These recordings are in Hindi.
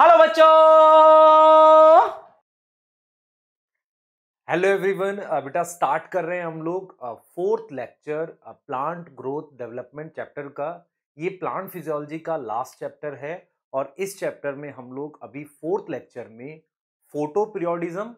हेलो बच्चों हेलो एवरीवन बेटा स्टार्ट कर रहे हैं हम लोग fourth lecture plant growth development chapter का ये प्लांट फिजियोलॉजी का लास्ट चैप्टर है और इस चैप्टर में हम लोग अभी फोर्थ लेक्चर में फोटो पीरियोडिज्म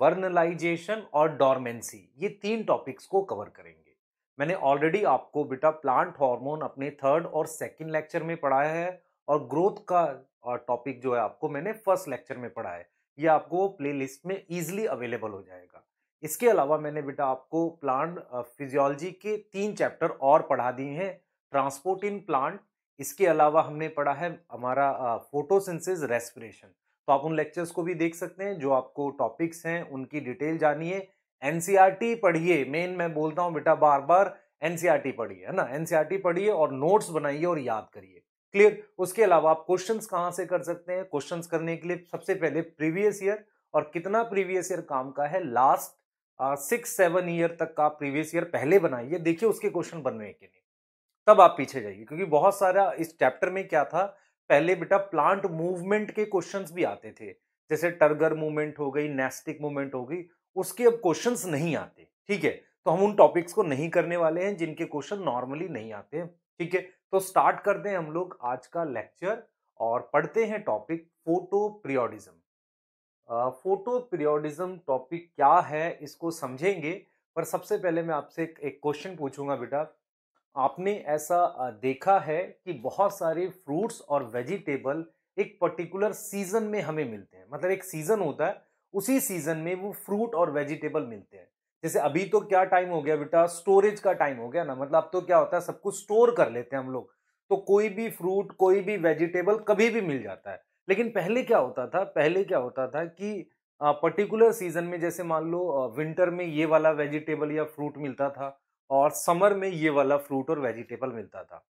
वर्नलाइजेशन और डॉर्मेंसी ये तीन टॉपिक्स को कवर करेंगे मैंने ऑलरेडी आपको बेटा प्लांट हार्मोन अपने थर्ड और सेकंड लेक्चर में पढ़ाया है और ग्रोथ का टॉपिक जो है आपको मैंने फर्स्ट लेक्चर में पढ़ा है ये आपको वो प्लेलिस्ट में ईजिली अवेलेबल हो जाएगा इसके अलावा मैंने बेटा आपको प्लांट फिजियोलॉजी के तीन चैप्टर और पढ़ा दिए हैं ट्रांसपोर्ट इन प्लांट इसके अलावा हमने पढ़ा है हमारा फोटोसिंसिस रेस्पिरेशन तो आप उन लेक्चर्स को भी देख सकते हैं जो आपको टॉपिक्स हैं उनकी डिटेल जानिए एन पढ़िए मेन मैं बोलता हूँ बेटा बार बार एन e पढ़िए है ना एन e पढ़िए और नोट्स बनाइए और याद करिए क्लियर उसके अलावा आप क्वेश्चन कहाँ से कर सकते हैं क्वेश्चन करने के लिए सबसे पहले प्रीवियस ईयर और कितना प्रीवियस ईयर काम का है लास्ट सिक्स सेवन ईयर तक का प्रीवियस ईयर पहले बनाइए देखिए उसके क्वेश्चन बन रहे लिए कि नहीं तब आप पीछे जाइए क्योंकि बहुत सारा इस चैप्टर में क्या था पहले बेटा प्लांट मूवमेंट के क्वेश्चंस भी आते थे जैसे टर्गर मूवमेंट हो गई नेस्टिक मूवमेंट हो गई उसके अब क्वेश्चंस नहीं आते ठीक है तो हम उन टॉपिक्स को नहीं करने वाले हैं जिनके क्वेश्चन नॉर्मली नहीं आते हैं ठीक है तो स्टार्ट करते हैं हम लोग आज का लेक्चर और पढ़ते हैं topic photoperiodism photoperiodism topic क्या है इसको समझेंगे पर सबसे पहले मैं आपसे एक क्वेश्चन पूछूंगा बेटा आपने ऐसा देखा है कि बहुत सारे फ्रूट्स और वेजिटेबल एक पर्टिकुलर सीजन में हमें मिलते हैं मतलब एक सीजन होता है उसी सीजन में वो फ्रूट और वेजिटेबल मिलते हैं जैसे अभी तो क्या टाइम हो गया बेटा स्टोरेज का टाइम हो गया ना मतलब अब तो क्या होता है सब कुछ स्टोर कर लेते हैं हम लोग तो कोई भी फ्रूट कोई भी वेजिटेबल कभी भी मिल जाता है लेकिन पहले क्या होता था पहले क्या होता था कि पर्टिकुलर सीजन में जैसे मान लो विंटर में ये वाला वेजिटेबल या फ्रूट मिलता था और समर में ये वाला फ्रूट और वेजिटेबल मिलता था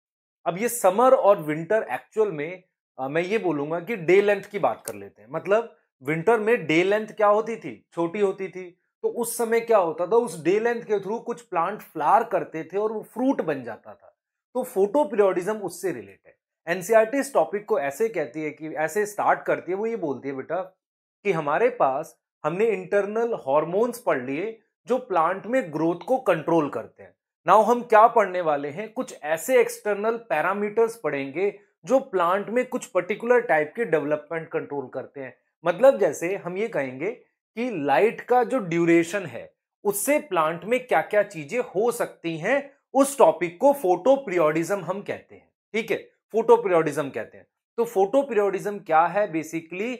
अब ये समर और विंटर एक्चुअल में आ, मैं ये बोलूँगा कि डे लेंथ की बात कर लेते हैं मतलब विंटर में डे लेंथ क्या होती थी छोटी होती थी तो उस समय क्या होता था उस डे लेंथ के थ्रू कुछ प्लांट फ्लावर करते थे और वो फ्रूट बन जाता था तो फोटो पीरियोडिज्म उससे रिलेटेड एनसीआर e इस टॉपिक को ऐसे कहती है कि ऐसे स्टार्ट करती है वो ये बोलती है बेटा कि हमारे पास हमने इंटरनल हॉर्मोन्स पढ़ लिए जो प्लांट में ग्रोथ को कंट्रोल करते हैं नाउ हम क्या पढ़ने वाले हैं कुछ ऐसे एक्सटर्नल पैरामीटर्स पढ़ेंगे जो प्लांट में कुछ पर्टिकुलर टाइप के डेवलपमेंट कंट्रोल करते हैं मतलब जैसे हम ये कहेंगे कि लाइट का जो ड्यूरेशन है उससे प्लांट में क्या क्या चीजें हो सकती हैं उस टॉपिक को फोटो पीरियोडिज्म हम कहते हैं ठीक है फोटो पीरियोडिज्म कहते हैं तो फोटो पीरियोडिज्म क्या है बेसिकली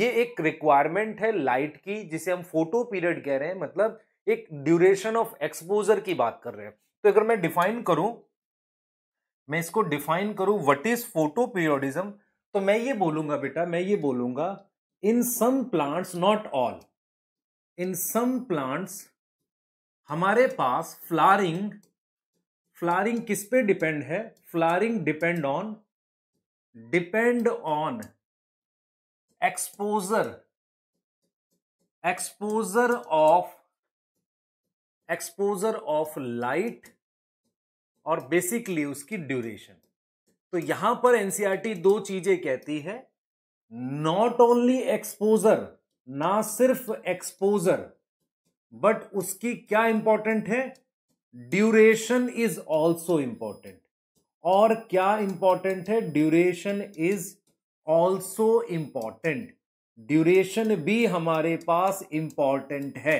ये एक रिक्वायरमेंट है लाइट की जिसे हम फोटो पीरियड कह रहे हैं मतलब एक ड्यूरेशन ऑफ एक्सपोजर की बात कर रहे हैं तो अगर मैं डिफाइन करूं मैं इसको डिफाइन करूं व्हाट इज फोटो पीरियोडिज्म तो मैं ये बोलूंगा बेटा मैं ये बोलूंगा in some plants not all in some plants हमारे पास फ्लारिंग फ्लारिंग किस पे डिपेंड है flowering depend on depend on exposure exposure of exposure of light और बेसिकली उसकी ड्यूरेशन तो यहां पर एनसीआरटी e दो चीजें कहती है नॉट ओनली एक्सपोजर ना सिर्फ एक्सपोजर बट उसकी क्या इंपॉर्टेंट है ड्यूरेशन इज ऑल्सो इंपॉर्टेंट और क्या इंपॉर्टेंट है duration is also important duration भी हमारे पास इंपॉर्टेंट है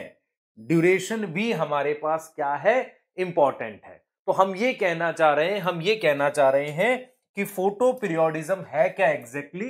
ड्यूरेशन भी हमारे पास क्या है इंपॉर्टेंट है तो हम ये कहना चाह रहे हैं हम ये कहना चाह रहे हैं कि फोटो पीरियोडिज्म है क्या एग्जैक्टली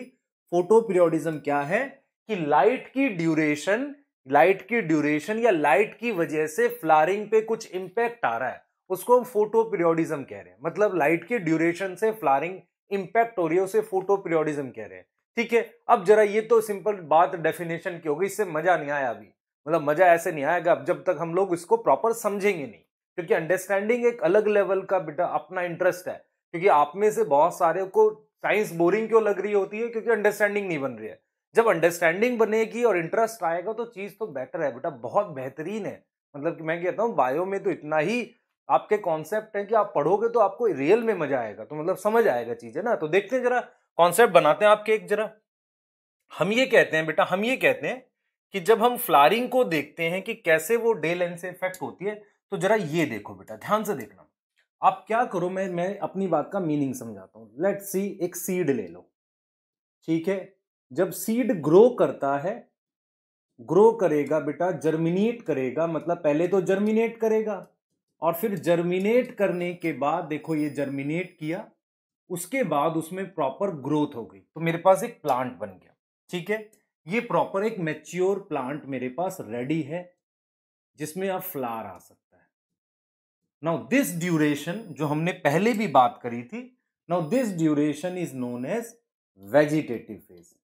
फोटो पीरियोडिज्म क्या है कि लाइट की ड्यूरेशन लाइट की ड्यूरेशन या लाइट की वजह से फ्लारिंग पे कुछ इम्पैक्ट आ रहा है उसको हम फोटो पीरियोडिज्म कह रहे हैं मतलब लाइट की ड्यूरेशन से फ्लारिंग इम्पैक्ट हो रही है उसे फोटो पीरियोडिज्म कह रहे हैं ठीक है अब जरा ये तो सिंपल बात डेफिनेशन की होगी इससे मजा नहीं आया अभी मतलब मजा ऐसे नहीं आएगा अब जब तक हम लोग इसको प्रॉपर समझेंगे नहीं क्योंकि अंडरस्टैंडिंग एक अलग लेवल का बेटा अपना इंटरेस्ट है क्योंकि आप में से बहुत सारे को साइंस बोरिंग क्यों लग रही होती है क्योंकि अंडरस्टैंडिंग नहीं बन रही है जब अंडरस्टैंडिंग बनेगी और इंटरेस्ट आएगा तो चीज़ तो बेटर है बेटा बहुत बेहतरीन है मतलब कि मैं कहता हूँ बायो में तो इतना ही आपके कॉन्सेप्ट है कि आप पढ़ोगे तो आपको रियल में मजा आएगा तो मतलब समझ आएगा चीज है ना तो देखते हैं जरा कॉन्सेप्ट बनाते हैं आपके एक जरा हम ये कहते हैं बेटा हम ये कहते हैं कि जब हम फ्लारिंग को देखते हैं कि कैसे वो डे लेंस से इफेक्ट होती है तो जरा ये देखो बेटा ध्यान से देखना आप क्या करो मैं मैं अपनी बात का मीनिंग समझाता हूँ लेट सी एक सीड ले लो ठीक है जब सीड ग्रो करता है ग्रो करेगा बेटा जर्मिनेट करेगा मतलब पहले तो जर्मिनेट करेगा और फिर जर्मिनेट करने के बाद देखो ये जर्मिनेट किया उसके बाद उसमें प्रॉपर ग्रोथ हो गई तो मेरे पास एक प्लांट बन गया ठीक है ये प्रॉपर एक मैच्योर प्लांट मेरे पास रेडी है जिसमें अब फ्लावर आ सकता है नाउ दिस ड्यूरेशन जो हमने पहले भी बात करी थी now this duration is known as vegetative phase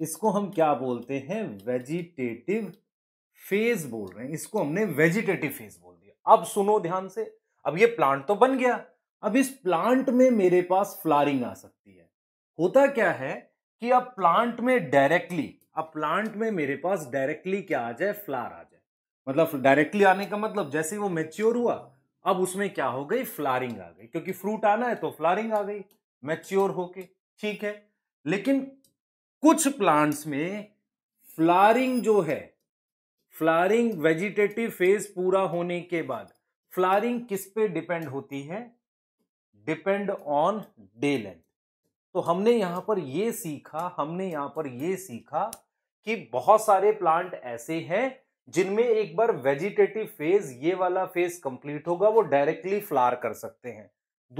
इसको हम क्या बोलते हैं वेजिटेटिव फेज बोल रहे हैं इसको हमने वेजिटेटिव फेज बोल दिया अब सुनो ध्यान से अब ये प्लांट तो बन गया अब इस प्लांट में मेरे पास फ्लारिंग आ सकती है होता क्या है कि अब प्लांट में डायरेक्टली अब प्लांट में मेरे पास डायरेक्टली क्या आ जाए फ्लार आ जाए मतलब डायरेक्टली आने का मतलब जैसे वो मेच्योर हुआ अब उसमें क्या हो गई फ्लारिंग आ गई क्योंकि फ्रूट आना है तो फ्लारिंग आ गई मेच्योर होके ठीक है लेकिन कुछ प्लांट्स में फ्लारिंग जो है फ्लारिंग वेजिटेटिव फेज पूरा होने के बाद फ्लारिंग किस पे डिपेंड होती है डिपेंड ऑन डे लेंथ तो हमने यहां पर यह सीखा हमने यहां पर यह सीखा कि बहुत सारे प्लांट ऐसे हैं जिनमें एक बार वेजिटेटिव फेज ये वाला फेज कंप्लीट होगा वो डायरेक्टली फ्लार कर सकते हैं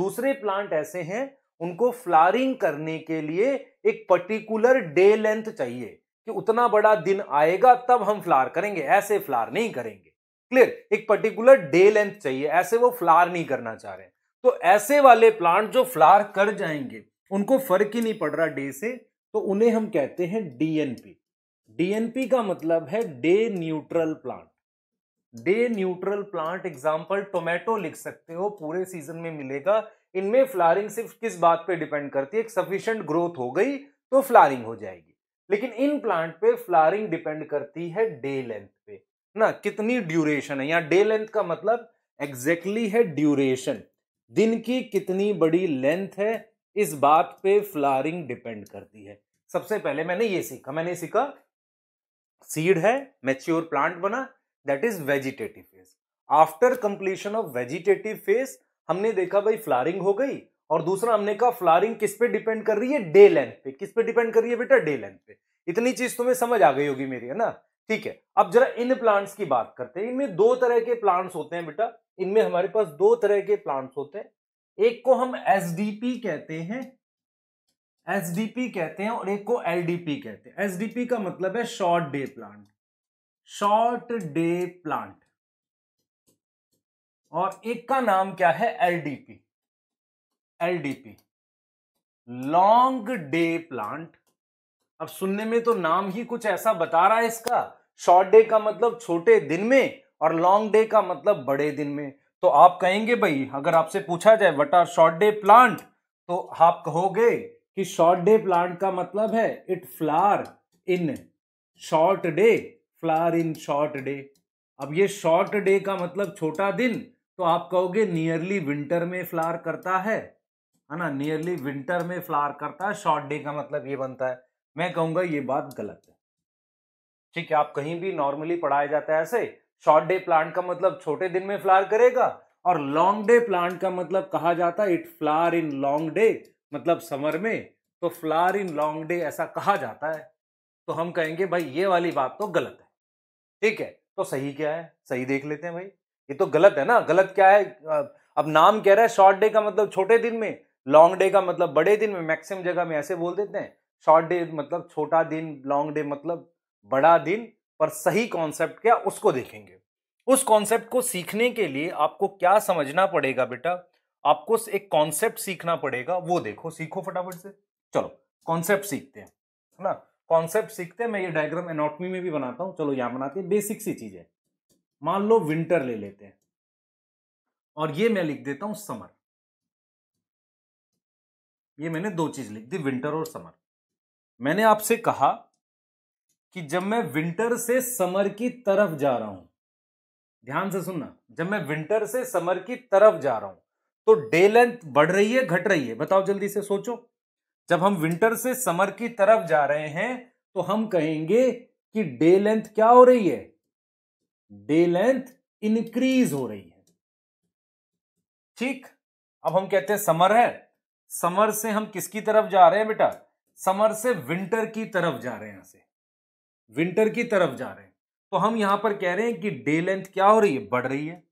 दूसरे प्लांट ऐसे हैं उनको फ्लारिंग करने के लिए एक पर्टिकुलर डे लेंथ चाहिए कि उतना बड़ा दिन आएगा तब हम फ्लार करेंगे ऐसे फ्लार नहीं करेंगे क्लियर एक पर्टिकुलर डे लेंथ चाहिए ऐसे वो फ्लार नहीं करना चाह रहे तो ऐसे वाले प्लांट जो फ्लार कर जाएंगे उनको फर्क ही नहीं पड़ रहा डे से तो उन्हें हम कहते हैं डीएनपी डीएनपी का मतलब है day neutral plant day neutral plant example tomato लिख सकते हो पूरे सीजन में मिलेगा इनमें फ्लारिंग सिर्फ किस बात पे डिपेंड करती है एक ग्रोथ हो गई तो फ्लारिंग हो जाएगी लेकिन इन प्लांट पे फ्लारिंग डिपेंड करती है डे लेंथ पे ना कितनी ड्यूरेशन है यहाँ डे लेंथ का मतलब एग्जैक्टली exactly है ड्यूरेशन दिन की कितनी बड़ी लेंथ है इस बात पे फ्लारिंग डिपेंड करती है सबसे पहले मैंने ये सीखा मैंने सीखा सीड है मेच्योर प्लांट बना that is vegetative phase after completion of vegetative phase हमने देखा भाई फ्लारिंग हो गई और दूसरा हमने कहा फ्लारिंग किस पे डिपेंड कर रही है डे लेंथ पे किस पे डिपेंड कर रही है बेटा डे लेंथ पे इतनी चीज तुम्हें समझ आ गई होगी मेरी है ना ठीक है अब जरा इन प्लांट्स की बात करते हैं इनमें दो तरह के प्लांट्स होते हैं बेटा इनमें हमारे पास दो तरह के प्लांट्स होते हैं एक को हम एस कहते हैं एस कहते हैं और एक को एल कहते हैं एस का मतलब है short day plant short day plant और एक का नाम क्या है LDP LDP long day plant अब सुनने में तो नाम ही कुछ ऐसा बता रहा है इसका शॉर्ट डे का मतलब छोटे दिन में और लॉन्ग डे का मतलब बड़े दिन में तो आप कहेंगे भाई अगर आपसे पूछा जाए what are short day plant तो आप कहोगे कि शॉर्ट डे प्लांट का मतलब है it flower in short day flower in short day अब ये शॉर्ट डे का मतलब छोटा दिन तो आप कहोगे नियरली विंटर में फ्लावर करता है है ना नियरली विंटर में फ्लावर करता है शॉर्ट डे का मतलब ये बनता है मैं कहूँगा ये बात गलत है ठीक है आप कहीं भी नॉर्मली पढ़ाया जाता है ऐसे शॉर्ट डे प्लांट का मतलब छोटे दिन में फ्लावर करेगा और लॉन्ग डे प्लांट का मतलब कहा जाता है it flower in long day मतलब समर में तो फ्लावर इन लॉन्ग डे ऐसा कहा जाता है तो हम कहेंगे भाई ये वाली बात तो गलत है ठीक है तो सही क्या है सही देख लेते हैं भाई ये तो गलत है ना गलत क्या है अब नाम कह रहा है शॉर्ट डे का मतलब छोटे दिन में लॉन्ग डे का मतलब बड़े दिन में मैक्सिमम जगह में ऐसे बोल देते हैं शॉर्ट डे मतलब छोटा दिन लॉन्ग डे मतलब बड़ा दिन पर सही कॉन्सेप्ट क्या उसको देखेंगे उस कॉन्सेप्ट को सीखने के लिए आपको क्या समझना पड़ेगा बेटा आपको एक कॉन्सेप्ट सीखना पड़ेगा वो देखो सीखो फटाफट से चलो कॉन्सेप्ट सीखते हैं है ना कॉन्सेप्ट सीखते हैं मैं ये डायग्राम एनोटमी में भी बनाता हूँ चलो यहाँ बनाते हैं बेसिक सी चीज़ है मान लो विंटर ले लेते हैं और ये मैं लिख देता हूं समर ये मैंने दो चीज लिख दी विंटर और समर मैंने आपसे कहा कि जब मैं विंटर से समर की तरफ जा रहा हूं ध्यान से सुनना जब मैं विंटर से समर की तरफ जा रहा हूं तो डे लेंथ बढ़ रही है घट रही है बताओ जल्दी से सोचो जब हम विंटर से समर की तरफ जा रहे हैं तो हम कहेंगे कि डे लेंथ क्या हो रही है डे लेंथ इंक्रीज हो रही है ठीक अब हम कहते हैं समर है समर से हम किसकी तरफ जा रहे हैं बेटा समर से विंटर की तरफ जा रहे हैं यहां से विंटर की तरफ जा रहे हैं तो हम यहां पर कह रहे हैं कि डे लेंथ क्या हो रही है बढ़ रही है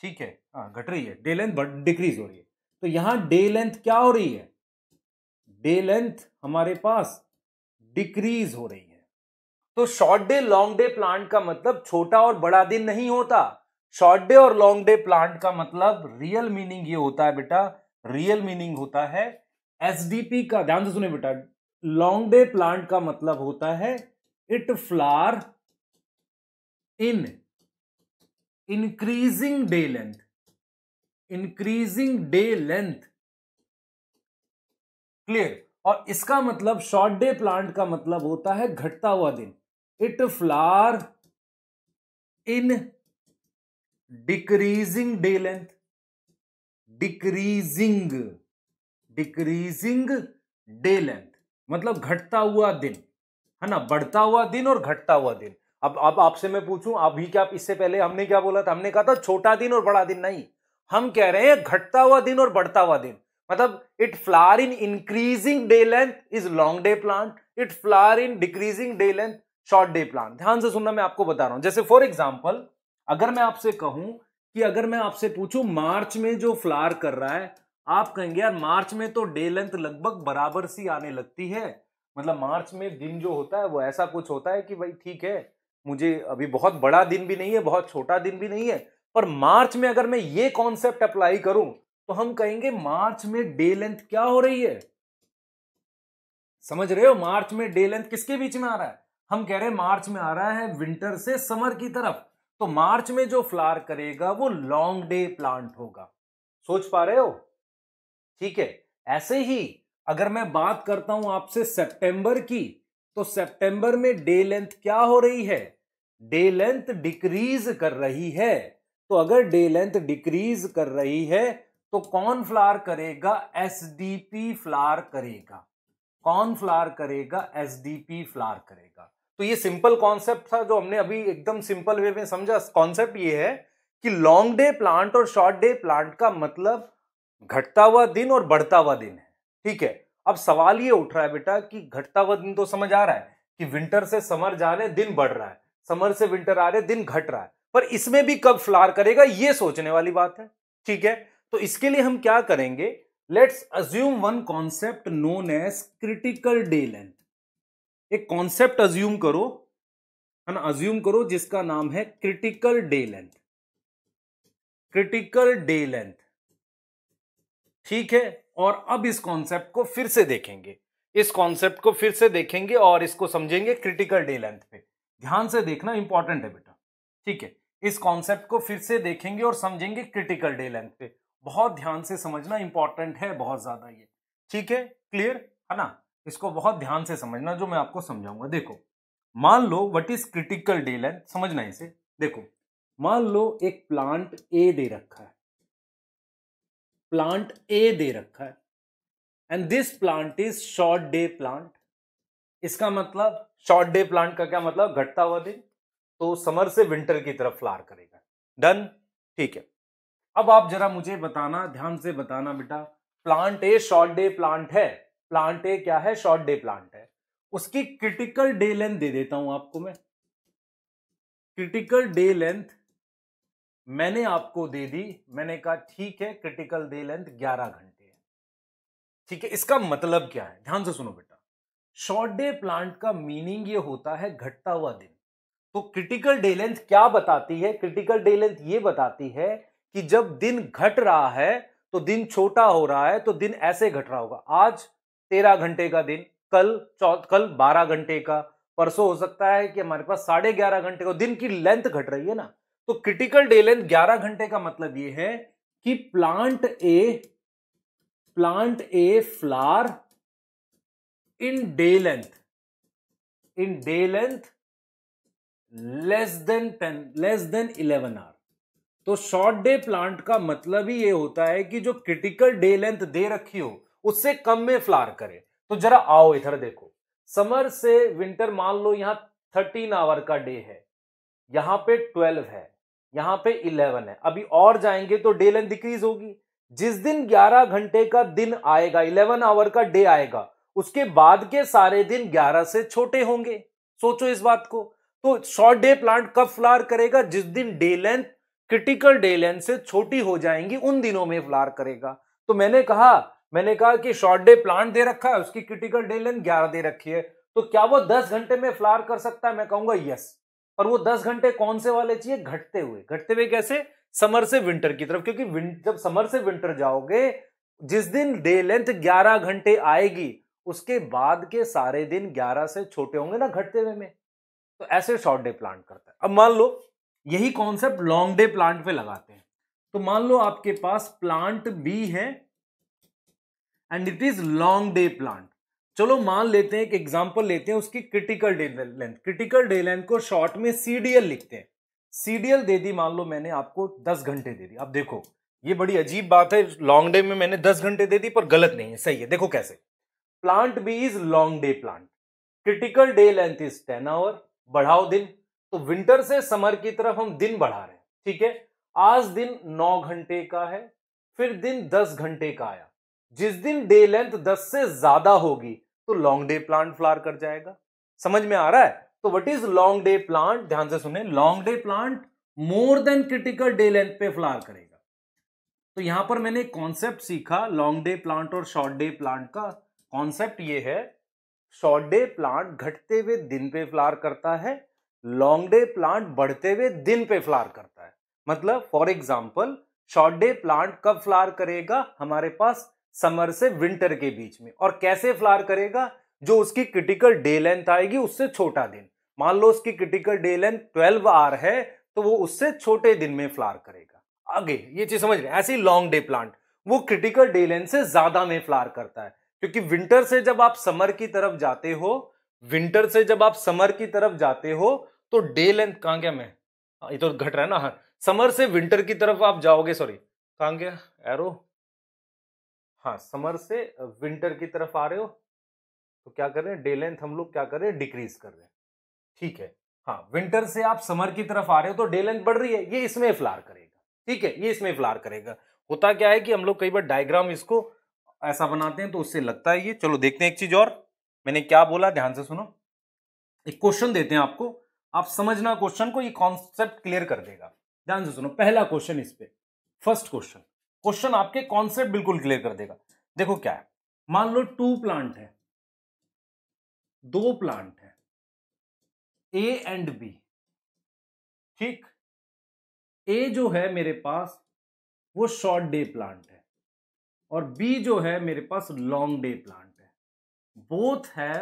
ठीक है हाँ घट रही है डे लेंथ डिक्रीज हो रही है तो यहां डे लेंथ क्या हो रही है डे लेंथ हमारे पास डिक्रीज हो रही है तो short day long day plant का मतलब छोटा और बड़ा दिन नहीं होता शॉर्ट डे और लॉन्ग डे प्लांट का मतलब रियल मीनिंग ये होता है बेटा रियल मीनिंग होता है एसडीपी का ध्यान से सुने बेटा लॉन्ग डे प्लांट का मतलब होता है it flower in increasing day length increasing day length clear और इसका मतलब शॉर्ट डे प्लांट का मतलब होता है घटता हुआ दिन it flower in decreasing day length decreasing decreasing day length मतलब घटता हुआ दिन है ना बढ़ता हुआ दिन और घटता हुआ दिन अब अब आपसे मैं पूछूं अभी क्या इससे पहले हमने क्या बोला था हमने कहा था छोटा दिन और बड़ा दिन नहीं हम कह रहे हैं घटता हुआ दिन और बढ़ता हुआ दिन मतलब it flower in increasing day length is long day plant it flower in decreasing day length short day plant ध्यान से सुनना मैं आपको बता रहा हूं जैसे फॉर एग्जाम्पल अगर मैं आपसे कहूं कि अगर मैं आपसे पूछूं मार्च में जो फ्लार कर रहा है आप कहेंगे यार मार्च में तो डे लेंथ लगभग बराबर सी आने लगती है मतलब मार्च में दिन जो होता है वो ऐसा कुछ होता है कि भाई ठीक है मुझे अभी बहुत बड़ा दिन भी नहीं है बहुत छोटा दिन भी नहीं है पर मार्च में अगर मैं ये कॉन्सेप्ट अप्लाई करूं तो हम कहेंगे मार्च में डे लेंथ क्या हो रही है समझ रहे हो मार्च में डे लेंथ किसके बीच में आ रहा है हम कह रहे हैं मार्च में आ रहा है विंटर से समर की तरफ तो मार्च में जो फ्लावर करेगा वो लॉन्ग डे प्लांट होगा सोच पा रहे हो ठीक है ऐसे ही अगर मैं बात करता हूं आपसे सितंबर की तो सितंबर में डे लेंथ क्या हो रही है डे लेंथ डिक्रीज कर रही है तो अगर डे लेंथ डिक्रीज कर रही है तो कौन फ्लार करेगा एस डी पी फ्लार करेगा कौन फ्लार करेगा एस डी पी फ्लार करेगा तो ये सिंपल कॉन्सेप्ट था जो हमने अभी एकदम सिंपल वे में समझा कॉन्सेप्ट ये है कि लॉन्ग डे प्लांट और शॉर्ट डे प्लांट का मतलब घटता हुआ दिन और बढ़ता हुआ दिन है ठीक है अब सवाल ये उठ रहा है बेटा कि घटता हुआ दिन तो समझ आ रहा है कि विंटर से समर जा रहे दिन बढ़ रहा है समर से विंटर आ रहे दिन घट रहा है पर इसमें भी कब फ्लार करेगा ये सोचने वाली बात है ठीक है तो इसके लिए हम क्या करेंगे let's assume one concept known as critical day length एक कॉन्सेप्ट अज्यूम करो है ना अज्यूम करो जिसका नाम है critical day length critical day length ठीक है और अब इस कॉन्सेप्ट को फिर से देखेंगे इस कॉन्सेप्ट को फिर से देखेंगे और इसको समझेंगे क्रिटिकल डे लेंथ पे ध्यान से देखना इंपॉर्टेंट है बेटा ठीक है इस कॉन्सेप्ट को फिर से देखेंगे और समझेंगे क्रिटिकल डे लेंथ पे बहुत ध्यान से समझना इंपॉर्टेंट है बहुत ज्यादा ये ठीक है क्लियर है ना इसको बहुत ध्यान से समझना जो मैं आपको समझाऊंगा देखो मान लो what is critical day length समझना इसे देखो मान लो एक प्लांट ए दे रखा है प्लांट ए दे रखा है and this plant is short day plant इसका मतलब शॉर्ट डे प्लांट का क्या मतलब घटता हुआ दिन तो समर से विंटर की तरफ फ्लार करेगा डन ठीक है अब आप जरा मुझे बताना ध्यान से बताना बेटा plant A short day plant है प्लांट ए क्या है शॉर्ट डे प्लांट है उसकी क्रिटिकल डे लेंथ दे देता हूं आपको मैं क्रिटिकल डे लेंथ मैंने आपको दे दी मैंने कहा ठीक है क्रिटिकल डे लेंथ 11 घंटे है ठीक है इसका मतलब क्या है ध्यान से सुनो बेटा शॉर्ट डे प्लांट का मीनिंग ये होता है घटता हुआ दिन तो क्रिटिकल डे लेंथ क्या बताती है क्रिटिकल डे लेंथ ये बताती है कि जब दिन घट रहा है तो दिन छोटा हो रहा है तो दिन ऐसे घट रहा होगा आज तेरह घंटे का दिन कल कल बारह घंटे का परसों हो सकता है कि हमारे पास साढ़े ग्यारह घंटे का दिन की लेंथ घट रही है ना तो क्रिटिकल डे लेंथ ग्यारह घंटे का मतलब ये है कि plant A plant A flower in day length in day length less than ten less than eleven hour तो शॉर्ट डे प्लांट का मतलब ही ये होता है कि जो क्रिटिकल डे लेंथ दे रखी हो उससे कम में फ्लार करें तो जरा आओ इधर देखो समर से विंटर मान लो यहां थर्टीन आवर का डे है यहां पे ट्वेल्व है यहां पे इलेवन है अभी और जाएंगे तो डे लेंथ डिक्रीज होगी जिस दिन ग्यारह घंटे का दिन आएगा इलेवन आवर का डे आएगा उसके बाद के सारे दिन ग्यारह से छोटे होंगे सोचो इस बात को तो शॉर्ट डे प्लांट कब फ्लार करेगा जिस दिन day length critical day length से छोटी हो जाएंगी उन दिनों में फ्लार करेगा तो मैंने कहा मैंने कहा कि शॉर्ट डे प्लांट दे रखा है उसकी क्रिटिकल डे लेंथ ग्यारह दे रखी है तो क्या वो दस घंटे में फ्लार कर सकता है मैं कहूंगा यस और वो दस घंटे कौन से वाले चाहिए घटते हुए घटते हुए कैसे समर से विंटर की तरफ क्योंकि जब समर से विंटर जाओगे जिस दिन डे लेंथ ग्यारह घंटे आएगी उसके बाद के सारे दिन ग्यारह से छोटे होंगे ना घटते हुए में तो ऐसे शॉर्ट डे प्लांट करता है अब मान लो यही कॉन्सेप्ट लॉन्ग डे प्लांट पे लगाते हैं तो मान लो आपके पास प्लांट बी है and it is long day plant चलो मान लेते हैं एक एग्जाम्पल लेते हैं उसकी critical day length critical day length को शॉर्ट में सीडीएल लिखते हैं सीडीएल दे दी मान लो मैंने आपको दस घंटे दे दी अब देखो ये बड़ी अजीब बात है लॉन्ग डे में मैंने दस घंटे दे दी पर गलत नहीं है सही है देखो कैसे plant B is long day plant critical day length is ten hour बढ़ाओ दिन तो विंटर से समर की तरफ हम दिन बढ़ा रहे हैं ठीक है आज दिन नौ घंटे का है फिर दिन दस घंटे का आया जिस दिन डे लेंथ 10 से ज्यादा होगी तो लॉन्ग डे प्लांट फ्लार कर जाएगा समझ में आ रहा है तो what is long day plant ध्यान से सुने long day plant more than critical day length पे फ्लार करेगा तो यहां पर मैंने कॉन्सेप्ट सीखा लॉन्ग डे प्लांट और शॉर्ट डे प्लांट का कॉन्सेप्ट ये है शॉर्ट डे प्लांट घटते हुए दिन पे फ्लार करता है लॉन्ग डे प्लांट बढ़ते हुए दिन पे फ्लार करता है मतलब for example short day plant कब फ्लार करेगा हमारे पास समर से विंटर के बीच में और कैसे फ्लार करेगा जो उसकी क्रिटिकल डे लेंथ आएगी उससे छोटा दिन मान लो उसकी critical day length twelve hour है तो वो उससे छोटे दिन में फ्लार करेगा आगे ये चीज समझ रहे ऐसी लॉन्ग डे प्लांट वो क्रिटिकल डे लेंथ से ज्यादा में फ्लार करता है क्योंकि विंटर से जब आप समर की तरफ जाते हो विंटर से जब आप समर की तरफ जाते हो तो डे लेंथ कहाँ गया मैं हाँ, ये तो घट रहा है ना हाँ समर से विंटर की तरफ आप जाओगे सॉरी कहाँ गया एरो हाँ समर से विंटर की तरफ आ रहे हो तो क्या कर रहे हैं डे लेंथ हम लोग क्या कर रहे हैं डिक्रीज कर रहे हैं ठीक है हाँ विंटर से आप समर की तरफ आ रहे हो तो डे लेंथ बढ़ रही है ये इसमें फ्लार करेगा ठीक है ये इसमें फ्लार करेगा होता क्या है कि हम लोग कई बार डायग्राम इसको ऐसा बनाते हैं तो उससे लगता है ये चलो देखते हैं एक चीज और मैंने क्या बोला ध्यान से सुनो एक क्वेश्चन देते हैं आपको आप समझना क्वेश्चन को ये कॉन्सेप्ट क्लियर कर देगा ध्यान से सुनो पहला क्वेश्चन इस पे फर्स्ट क्वेश्चन क्वेश्चन आपके कॉन्सेप्ट बिल्कुल क्लियर कर देगा देखो क्या है मान लो टू प्लांट है दो प्लांट है ए एंड बी ठीक ए जो है मेरे पास वो शॉर्ट डे प्लांट है और बी जो है मेरे पास लॉन्ग डे प्लांट है बोथ है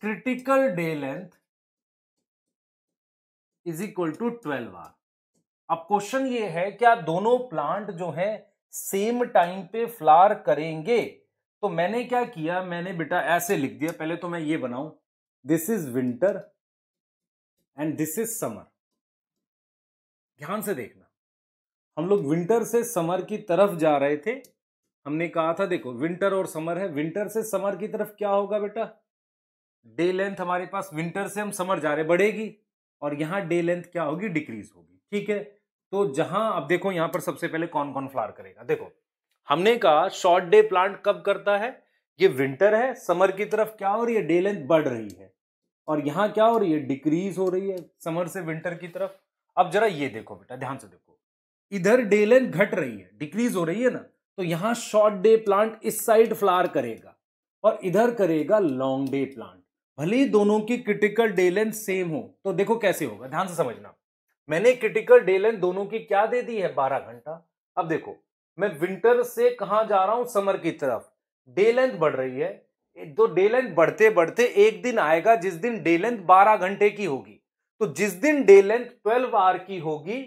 critical day length is equal to twelve hour अब क्वेश्चन ये है क्या दोनों प्लांट जो है सेम टाइम पे फ्लार करेंगे तो मैंने क्या किया मैंने बेटा ऐसे लिख दिया पहले तो मैं ये बनाऊं this is winter and this is summer ध्यान से देखना हम लोग विंटर से समर की तरफ जा रहे थे हमने कहा था देखो विंटर और समर है विंटर से समर की तरफ क्या होगा बेटा डे लेंथ हमारे पास विंटर से हम समर जा रहे बढ़ेगी और यहां डे लेंथ क्या होगी डिक्रीज होगी ठीक है तो जहां अब देखो यहां पर सबसे पहले कौन कौन फ्लावर करेगा देखो हमने कहा शॉर्ट डे प्लांट कब करता है ये विंटर है समर की तरफ क्या हो रही है डे लेंथ बढ़ रही है और यहां क्या हो रही है डिक्रीज हो रही है समर से विंटर की तरफ अब जरा ये देखो बेटा ध्यान से देखो इधर डे लेंथ घट रही है डिक्रीज हो रही है ना तो यहां शॉर्ट डे प्लांट इस साइड फ्लावर करेगा और इधर करेगा लॉन्ग डे प्लांट भले ही दोनों की क्रिटिकल डे लेंथ सेम हो तो देखो कैसे होगा ध्यान से समझना मैंने क्रिटिकल डे लेंथ दोनों की क्या दे दी है बारह घंटा अब देखो मैं विंटर से कहा जा रहा हूं समर की तरफ डे लेंथ बढ़ रही है तो डे लेंथ बढ़ते बढ़ते एक दिन आएगा जिस दिन डे लेंथ बारह घंटे की होगी तो जिस दिन डे लेंथ ट्वेल्व आर की होगी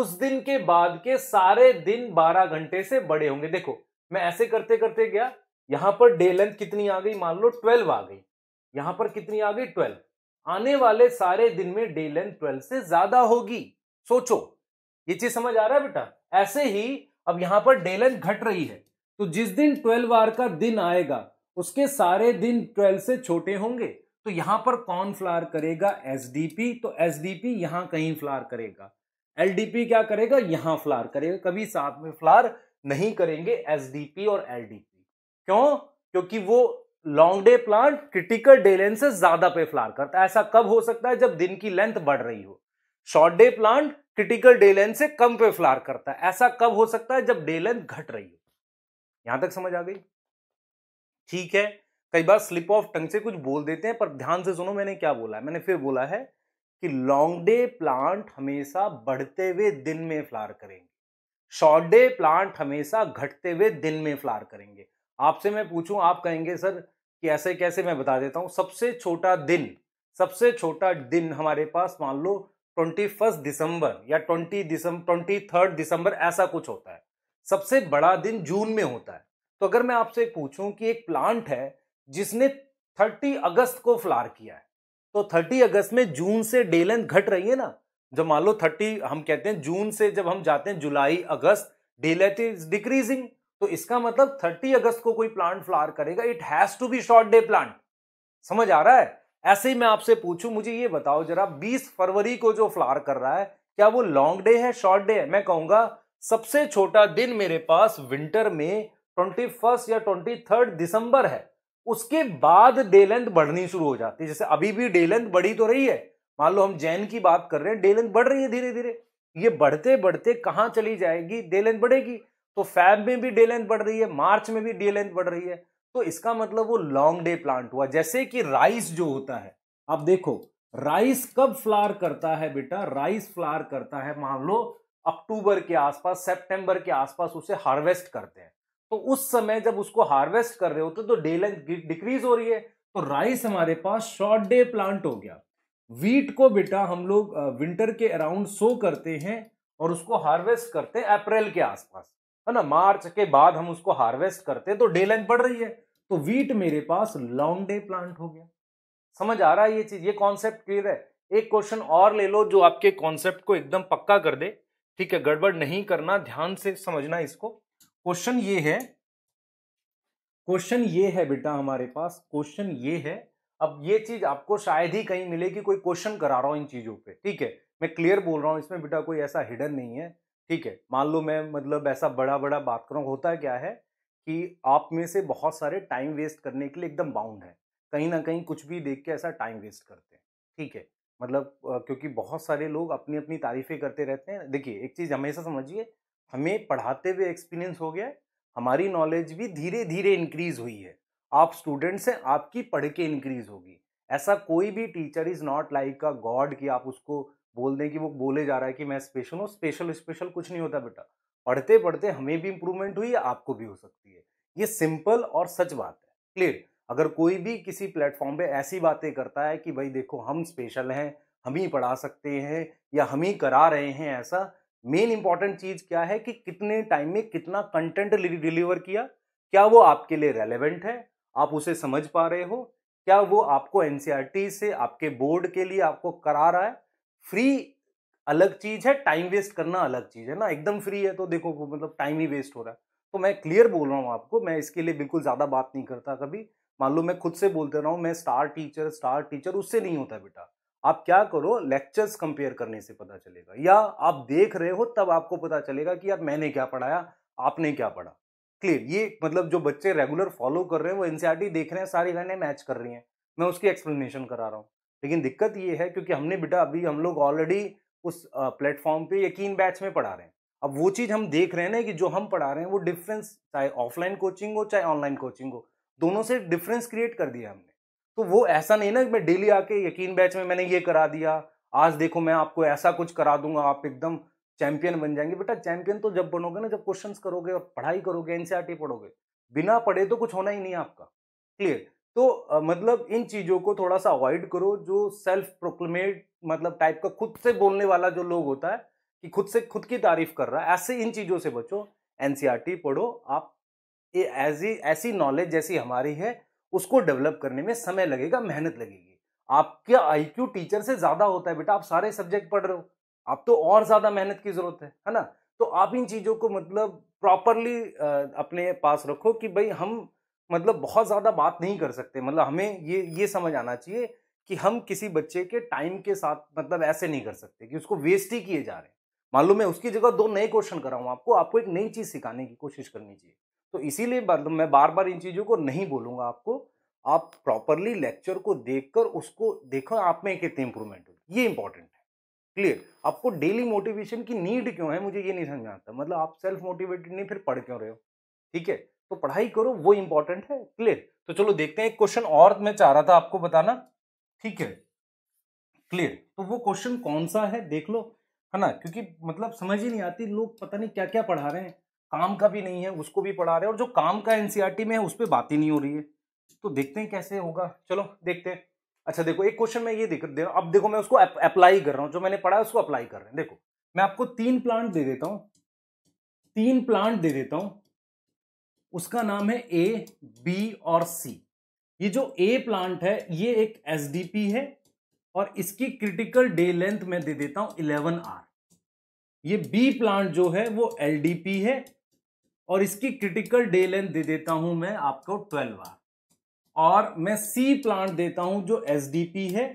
उस दिन के बाद के सारे दिन बारह घंटे से बड़े होंगे देखो मैं ऐसे करते करते गया यहां पर डे लेंथ कितनी आ गई मान लो ट्वेल्व आ गई यहां पर कितनी आ गई ट्वेल्व आने वाले सारे दिन में डे लेंथ ट्वेल्व से ज्यादा होगी सोचो ये चीज समझ आ रहा है बेटा ऐसे ही अब यहां पर डे लेंथ घट रही है तो जिस दिन ट्वेल्व आर का दिन आएगा उसके सारे दिन ट्वेल्व से छोटे होंगे तो यहां पर कौन फ्लार करेगा एस तो एस यहां कहीं फ्लार करेगा एल क्या करेगा यहां फ्लार करेगा कभी साथ में फ्लार नहीं करेंगे एस और एल क्यों क्योंकि वो long day plant critical day length से ज्यादा पे फ्लावर करता है ऐसा कब हो सकता है जब दिन की लेंथ बढ़ रही हो short day plant critical day length से कम पे फ्लावर करता है ऐसा कब हो सकता है जब डे लेंथ घट रही हो यहां तक समझ आ गई ठीक है कई बार स्लिप ऑफ टंग से कुछ बोल देते हैं पर ध्यान से सुनो मैंने क्या बोला है मैंने फिर बोला है कि लॉन्ग डे प्लांट हमेशा बढ़ते हुए दिन में फ्लार करेंगे शॉर्ट डे प्लांट हमेशा घटते हुए दिन में फ्लार करेंगे आपसे मैं पूछूं आप कहेंगे सर कि ऐसे कैसे मैं बता देता हूं सबसे छोटा दिन सबसे छोटा दिन हमारे पास मान लो ट्वेंटी फर्स्ट दिसंबर या ट्वेंटी दिसंबर ट्वेंटी थर्ड दिसंबर ऐसा कुछ होता है सबसे बड़ा दिन जून में होता है तो अगर मैं आपसे पूछूं कि एक प्लांट है जिसने थर्टी अगस्त को फ्लार किया है तो थर्टी अगस्त में जून से डे लेंथ घट रही है ना जब मान लो थर्टी हम कहते हैं जून से जब हम जाते हैं जुलाई अगस्त डे लेंथ इज डिक्रीजिंग तो इसका मतलब 30 अगस्त को कोई प्लांट फ्लावर करेगा it has to be short day plant समझ आ रहा है ऐसे ही मैं आपसे पूछूं मुझे ये बताओ जरा 20 फरवरी को जो फ्लावर कर रहा है क्या वो लॉन्ग डे है शॉर्ट डे है मैं कहूंगा सबसे छोटा दिन मेरे पास विंटर में ट्वेंटी फर्स्ट या ट्वेंटी थर्ड दिसंबर है उसके बाद डे लेंथ बढ़नी शुरू हो जाती है जैसे अभी भी डे लेंथ बढ़ी तो रही है मान लो हम जैन की बात कर रहे हैं डे लेंथ बढ़ रही है धीरे धीरे ये बढ़ते बढ़ते कहाँ चली जाएगी डे लेंथ बढ़ेगी तो फैब में भी डे लेंथ बढ़ रही है मार्च में भी डे लेंथ बढ़ रही है तो इसका मतलब वो लॉन्ग डे प्लांट हुआ जैसे कि राइस जो होता है अब देखो राइस कब फ्लार करता है बेटा राइस फ्लार करता है मान लो अक्टूबर के आसपास सेप्टेम्बर के आसपास उसे हार्वेस्ट करते हैं तो उस समय जब उसको हार्वेस्ट कर रहे होते तो डे लेंथ डिक्रीज हो रही है तो राइस हमारे पास शॉर्ट डे प्लांट हो गया वीट को बेटा हम लोग विंटर के अराउंड सो करते हैं और उसको हार्वेस्ट करते हैं अप्रैल के आसपास है ना मार्च के बाद हम उसको हार्वेस्ट करते तो डे लेंथ बढ़ रही है तो वीट मेरे पास लॉन्ग डे प्लांट हो गया समझ आ रहा है ये चीज ये कॉन्सेप्ट क्लियर है एक क्वेश्चन और ले लो जो आपके कॉन्सेप्ट को एकदम पक्का कर दे ठीक है गड़बड़ नहीं करना ध्यान से समझना इसको क्वेश्चन ये है क्वेश्चन ये है बेटा हमारे पास क्वेश्चन ये है अब ये चीज आपको शायद ही कहीं मिले कि कोई क्वेश्चन करा रहा हूं इन चीजों पे ठीक है मैं क्लियर बोल रहा हूं इसमें बेटा कोई ऐसा हिडन नहीं है ठीक है मान लो मैं मतलब ऐसा बड़ा बड़ा बात करूँ होता क्या है कि आप में से बहुत सारे टाइम वेस्ट करने के लिए एकदम बाउंड है कहीं ना कहीं कुछ भी देख के ऐसा टाइम वेस्ट करते हैं ठीक है मतलब क्योंकि बहुत सारे लोग अपनी अपनी तारीफें करते रहते हैं देखिए एक चीज़ हमेशा समझिए हमें पढ़ाते हुए एक्सपीरियंस हो गया है हमारी नॉलेज भी धीरे धीरे इंक्रीज हुई है आप स्टूडेंट्स हैं आपकी पढ़ के इंक्रीज होगी ऐसा कोई भी teacher is not like a god कि आप उसको बोल दें कि वो बोले जा रहा है कि मैं स्पेशल हूँ स्पेशल स्पेशल कुछ नहीं होता बेटा पढ़ते पढ़ते हमें भी इम्प्रूवमेंट हुई आपको भी हो सकती है ये सिंपल और सच बात है क्लियर अगर कोई भी किसी प्लेटफॉर्म पे ऐसी बातें करता है कि भाई देखो हम स्पेशल हैं हम ही पढ़ा सकते हैं या हम ही करा रहे हैं ऐसा मेन इंपॉर्टेंट चीज़ क्या है कि कितने टाइम में कितना कंटेंट डिलीवर किया क्या वो आपके लिए रेलेवेंट है आप उसे समझ पा रहे हो क्या वो आपको एन e से आपके बोर्ड के लिए आपको करा रहा है फ्री अलग चीज है टाइम वेस्ट करना अलग चीज है ना एकदम फ्री है तो देखो मतलब टाइम ही वेस्ट हो रहा है तो मैं क्लियर बोल रहा हूँ आपको मैं इसके लिए बिल्कुल ज़्यादा बात नहीं करता कभी मान लो मैं खुद से बोलते रहा हूँ मैं स्टार टीचर स्टार टीचर उससे नहीं होता बेटा आप क्या करो लेक्चर्स कंपेयर करने से पता चलेगा या आप देख रहे हो तब आपको पता चलेगा कि यार मैंने क्या पढ़ाया आपने क्या पढ़ा क्लियर ये मतलब जो बच्चे रेगुलर फॉलो कर रहे हैं वो एनसीआरटी e देख रहे हैं सारी लाइनें मैच कर रही हैं मैं उसकी एक्सप्लेनेशन करा रहा हूँ लेकिन दिक्कत ये है क्योंकि हमने बेटा अभी हम लोग ऑलरेडी उस प्लेटफॉर्म पे यकीन बैच में पढ़ा रहे हैं अब वो चीज़ हम देख रहे हैं ना कि जो हम पढ़ा रहे हैं वो डिफरेंस चाहे ऑफलाइन कोचिंग हो चाहे ऑनलाइन कोचिंग हो दोनों से डिफरेंस क्रिएट कर दिया हमने तो वो ऐसा नहीं ना मैं डेली आके यकीन बैच में मैंने ये करा दिया आज देखो मैं आपको ऐसा कुछ करा दूंगा आप एकदम चैंपियन बन जाएंगे बेटा चैंपियन तो जब बनोगे ना जब क्वेश्चंस करोगे और पढ़ाई करोगे एनसीआरटी e पढ़ोगे बिना पढ़े तो कुछ होना ही नहीं आपका क्लियर तो मतलब इन चीज़ों को थोड़ा सा अवॉइड करो जो सेल्फ प्रोक्लेमेड मतलब टाइप का खुद से बोलने वाला जो लोग होता है कि खुद से खुद की तारीफ कर रहा है ऐसे इन चीज़ों से बचो एन e पढ़ो आप ऐसी ऐसी नॉलेज जैसी हमारी है उसको डेवलप करने में समय लगेगा मेहनत लगेगी आपके आईक्यू टीचर से ज़्यादा होता है बेटा आप सारे सब्जेक्ट पढ़ रहे हो आप तो और ज़्यादा मेहनत की ज़रूरत है है ना तो आप इन चीज़ों को मतलब प्रॉपरली अपने पास रखो कि भाई हम मतलब बहुत ज़्यादा बात नहीं कर सकते मतलब हमें ये ये समझ आना चाहिए कि हम किसी बच्चे के टाइम के साथ मतलब ऐसे नहीं कर सकते कि उसको वेस्ट ही किए जा रहे हैं मान लो मैं उसकी जगह दो नए क्वेश्चन कराऊँ आपको आपको एक नई चीज़ सिखाने की कोशिश करनी चाहिए तो इसीलिए मतलब मैं बार बार इन चीज़ों को नहीं बोलूँगा आपको आप प्रॉपरली लेक्चर को कर उसको देखो आप में कितनी इंप्रूवमेंट होगी ये इंपॉर्टेंट है क्लियर आपको डेली मोटिवेशन की नीड क्यों है मुझे ये नहीं समझ आता मतलब आप सेल्फ मोटिवेटेड नहीं फिर पढ़ क्यों रहे हो ठीक है तो पढ़ाई करो वो इंपॉर्टेंट है क्लियर तो चलो देखते हैं एक क्वेश्चन और मैं चाह रहा था आपको बताना ठीक है क्लियर तो वो क्वेश्चन कौन सा है देख लो है ना क्योंकि मतलब समझ ही नहीं आती लोग पता नहीं क्या क्या पढ़ा रहे हैं काम का भी नहीं है उसको भी पढ़ा रहे हैं और जो काम का एनसीईआरटी e में है उस पर बात ही नहीं हो रही है तो देखते हैं कैसे होगा चलो देखते हैं अच्छा देखो एक क्वेश्चन में ये देख दे अब देखो मैं उसको अप्लाई कर रहा हूँ जो मैंने पढ़ा है उसको अप्लाई कर रहे हैं देखो मैं आपको तीन प्लांट दे देता हूँ तीन प्लांट दे देता हूँ उसका नाम है ए बी और सी ये जो ए प्लांट है ये एक एस है और इसकी क्रिटिकल डे लेंथ मैं दे देता हूं इलेवन आर ये बी प्लांट जो है वो एल है और इसकी क्रिटिकल डे लेंथ दे देता हूं मैं आपको ट्वेल्व आर और मैं सी प्लांट देता हूं जो एस है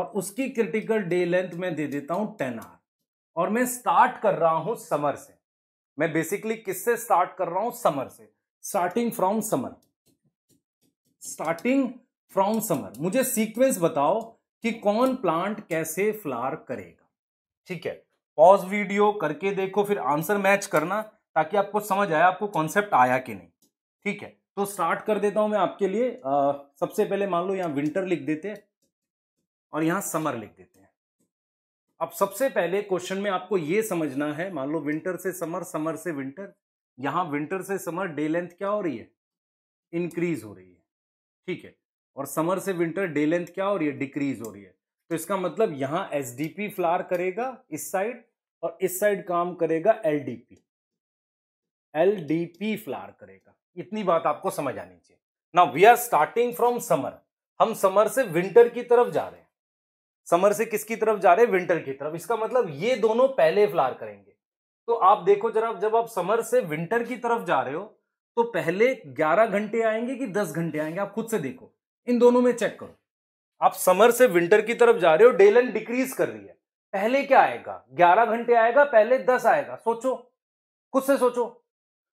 और उसकी क्रिटिकल डे लेंथ मैं दे देता हूं टेन आर और मैं स्टार्ट कर रहा हूं समर से मैं बेसिकली किससे स्टार्ट कर रहा हूं समर से starting from summer starting from summer मुझे सीक्वेंस बताओ कि कौन प्लांट कैसे फ्लार करेगा ठीक है पॉज वीडियो करके देखो फिर आंसर मैच करना ताकि आपको समझ आया आपको कॉन्सेप्ट आया कि नहीं ठीक है तो स्टार्ट कर देता हूं मैं आपके लिए आ, सबसे पहले मान लो यहां विंटर लिख देते हैं और यहां समर लिख देते हैं अब सबसे पहले क्वेश्चन में आपको यह समझना है मान लो विंटर से समर समर से विंटर यहां विंटर से समर डे लेंथ क्या हो रही है इंक्रीज हो रही है ठीक है और समर से विंटर डे लेंथ क्या हो रही है डिक्रीज हो रही है तो इसका मतलब यहां एस डी पी फ्लार करेगा इस साइड और इस साइड काम करेगा L D P L D P flower करेगा इतनी बात आपको समझ आनी चाहिए ना we are starting from summer हम समर से विंटर की तरफ जा रहे हैं समर से किसकी तरफ जा रहे हैं विंटर की तरफ इसका मतलब ये दोनों पहले फ्लार करेंगे तो आप देखो जरा जब आप समर से विंटर की तरफ जा रहे हो तो पहले 11 घंटे आएंगे कि 10 घंटे आएंगे आप खुद से देखो इन दोनों में चेक करो आप समर से विंटर की तरफ जा रहे हो डे लेंथ डिक्रीज कर रही है पहले क्या आएगा 11 घंटे आएगा पहले 10 आएगा सोचो खुद से सोचो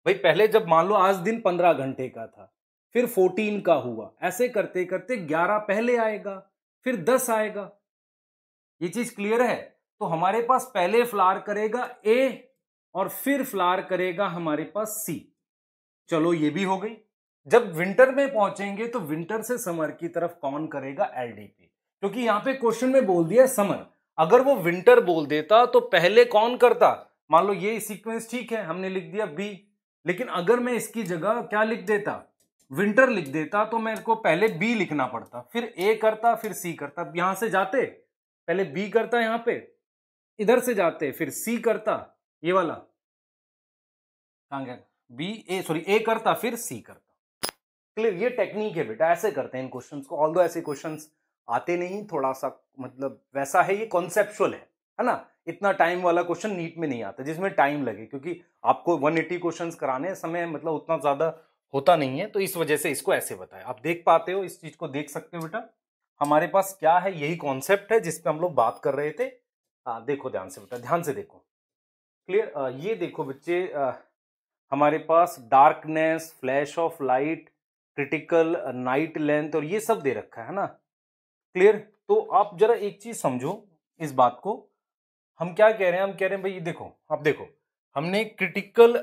भाई पहले जब मान लो आज दिन 15 घंटे का था फिर 14 का हुआ ऐसे करते करते 11 पहले आएगा फिर 10 आएगा ये चीज क्लियर है तो हमारे पास पहले फ्लार करेगा ए और फिर फ्लार करेगा हमारे पास सी चलो ये भी हो गई जब विंटर में पहुंचेंगे तो विंटर से समर की तरफ कौन करेगा एलडीपी क्योंकि यहां पे क्वेश्चन में बोल दिया समर अगर वो विंटर बोल देता तो पहले कौन करता मान लो ये सीक्वेंस ठीक है हमने लिख दिया बी लेकिन अगर मैं इसकी जगह क्या लिख देता विंटर लिख देता तो मेरे को पहले बी लिखना पड़ता फिर ए करता फिर सी करता यहां से जाते पहले बी करता यहां पे इधर से जाते फिर सी करता ये वाला कहा गया बी ए सॉरी ए करता फिर सी करता क्लियर ये टेक्निक है बेटा ऐसे करते हैं इन क्वेश्चन को ऑल दो ऐसे क्वेश्चन आते नहीं थोड़ा सा मतलब वैसा है ये कॉन्सेप्चुअल है है ना इतना टाइम वाला क्वेश्चन नीट में नहीं आता जिसमें टाइम लगे क्योंकि आपको 180 क्वेश्चंस कराने समय मतलब उतना ज़्यादा होता नहीं है तो इस वजह से इसको ऐसे बताए आप देख पाते हो इस चीज़ को देख सकते हो बेटा हमारे पास क्या है यही कॉन्सेप्ट है जिसपे हम लोग बात कर रहे थे आ, हाँ, देखो ध्यान से बेटा ध्यान से देखो क्लियर uh, ये देखो बच्चे uh, हमारे पास darkness flash of light critical night length और ये सब दे रखा है ना क्लियर तो आप जरा एक चीज समझो इस बात को हम क्या कह रहे हैं हम कह रहे हैं भाई ये देखो आप देखो हमने क्रिटिकल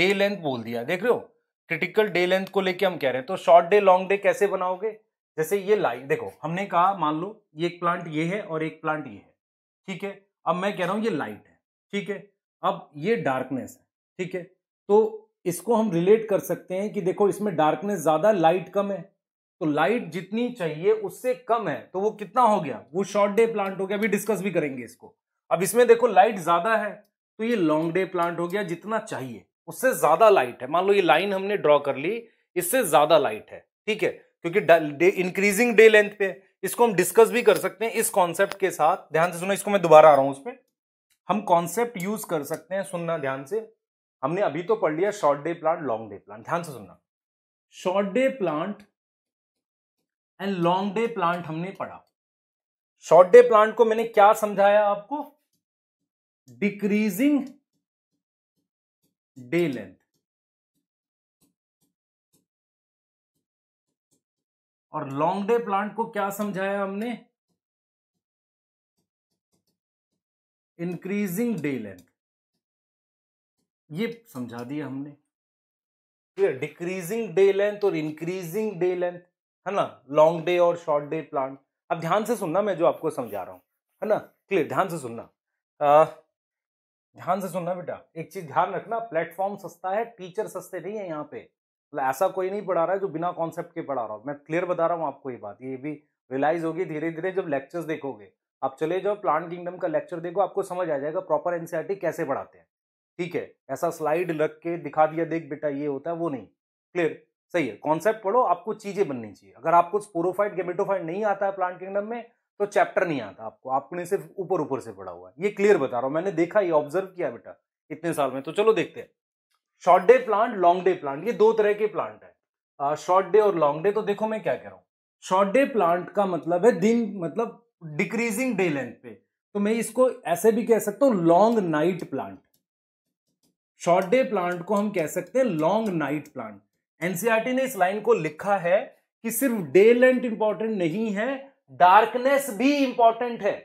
डे लेंथ बोल दिया देख रहे हो क्रिटिकल डे लेंथ को लेके हम कह रहे हैं तो शॉर्ट डे लॉन्ग डे कैसे बनाओगे जैसे ये लाइट देखो हमने कहा मान लो ये एक प्लांट ये है और एक प्लांट ये है ठीक है अब मैं कह रहा हूँ ये लाइट है ठीक है अब ये डार्कनेस है ठीक है तो इसको हम रिलेट कर सकते हैं कि देखो इसमें डार्कनेस ज़्यादा लाइट कम है तो लाइट जितनी चाहिए उससे कम है तो वो कितना हो गया वो शॉर्ट डे प्लांट हो गया अभी डिस्कस भी करेंगे इसको अब इसमें देखो लाइट ज़्यादा है तो ये लॉन्ग डे प्लांट हो गया जितना चाहिए उससे ज़्यादा लाइट है मान लो ये लाइन हमने ड्रॉ कर ली इससे ज़्यादा लाइट है ठीक है क्योंकि इंक्रीजिंग डे लेंथ पे इसको हम डिस्कस भी कर सकते हैं इस कॉन्सेप्ट के साथ ध्यान से सुनो इसको मैं दोबारा आ रहा हूं उसमें हम कॉन्सेप्ट यूज कर सकते हैं सुनना ध्यान से हमने अभी तो पढ़ लिया short day plant long day plant ध्यान से सुनना short day plant and long day plant हमने पढ़ा शॉर्ट डे प्लांट को मैंने क्या समझाया आपको डिक्रीजिंग डे लेंथ और लॉन्ग डे प्लांट को क्या समझाया हमने इंक्रीजिंग डे लेंथ ये समझा दिया हमने डिक्रीजिंग डे लेंथ और इंक्रीजिंग डे लेंथ है ना लॉन्ग डे और शॉर्ट डे प्लांट अब ध्यान से सुनना मैं जो आपको समझा रहा हूं है ना क्लियर ध्यान से सुनना आ, ध्यान से सुनना बेटा एक चीज ध्यान रखना प्लेटफॉर्म सस्ता है टीचर सस्ते नहीं है यहाँ पे मतलब ऐसा कोई नहीं पढ़ा रहा है जो बिना कॉन्सेप्ट के पढ़ा रहा हूँ मैं क्लियर बता रहा हूँ आपको ये बात ये भी रियलाइज होगी धीरे धीरे जब लेक्चर्स देखोगे आप चले जाओ प्लांट किंगडम का लेक्चर देखो आपको समझ आ जाएगा प्रॉपर एनसीआरटी e कैसे पढ़ाते हैं ठीक है ऐसा स्लाइड रख के दिखा दिया देख बेटा ये होता है वो नहीं क्लियर सही है कॉन्सेप्ट पढ़ो आपको चीजें बननी चाहिए अगर आपको स्पोरोफाइट गेमेटोफाइट नहीं आता है प्लांट किंगडम में तो चैप्टर नहीं आता आपको आपने सिर्फ ऊपर ऊपर से पढ़ा हुआ है ये क्लियर बता रहा हूँ मैंने देखा ये ऑब्जर्व किया बेटा इतने साल में तो चलो देखते हैं short day plant long day plant ये दो तरह के प्लांट है शॉर्ट डे और लॉन्ग डे तो देखो मैं क्या कह रहा हूँ शॉर्ट डे प्लांट का मतलब है दिन मतलब डिक्रीजिंग डे लेंथ पे तो मैं इसको ऐसे भी कह सकता हूं long night plant short day plant को हम कह सकते हैं लॉन्ग नाइट प्लांट एनसीआरटी ने इस लाइन को लिखा है कि सिर्फ डे लेंथ इंपॉर्टेंट नहीं है डार्कनेस भी इंपॉर्टेंट है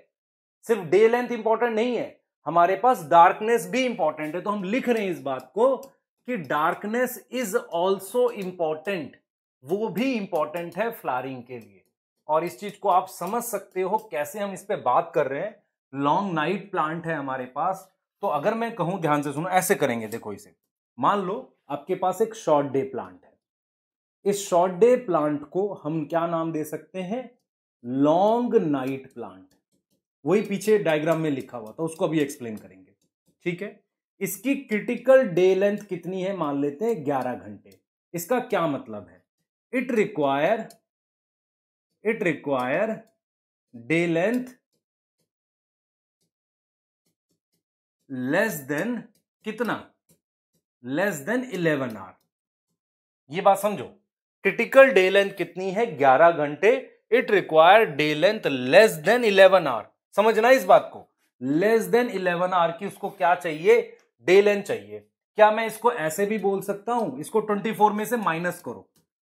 सिर्फ डे लेंथ इंपॉर्टेंट नहीं है हमारे पास डार्कनेस भी इंपॉर्टेंट है तो हम लिख रहे हैं इस बात को कि डार्कनेस इज ऑल्सो इंपॉर्टेंट वो भी इंपॉर्टेंट है फ्लारिंग के लिए और इस चीज को आप समझ सकते हो कैसे हम इस पर बात कर रहे हैं लॉन्ग नाइट प्लांट है हमारे पास तो अगर मैं कहूं ध्यान से सुनो ऐसे करेंगे देखो इसे मान लो आपके पास एक शॉर्ट डे प्लांट है इस शॉर्ट डे प्लांट को हम क्या नाम दे सकते हैं लॉन्ग नाइट प्लांट वही पीछे डायग्राम में लिखा हुआ था उसको अभी एक्सप्लेन करेंगे ठीक है इसकी क्रिटिकल डे लेंथ कितनी है मान लेते हैं ग्यारह घंटे इसका क्या मतलब है it require it require day length less than कितना लेस देन इलेवन आवर ये बात समझो क्रिटिकल डे लेंथ कितनी है ग्यारह घंटे it require day length less than eleven hour समझना इस बात को लेस देन इलेवन आवर की उसको क्या चाहिए डे लेंथ चाहिए क्या मैं इसको ऐसे भी बोल सकता हूं इसको ट्वेंटी फोर में से माइनस करो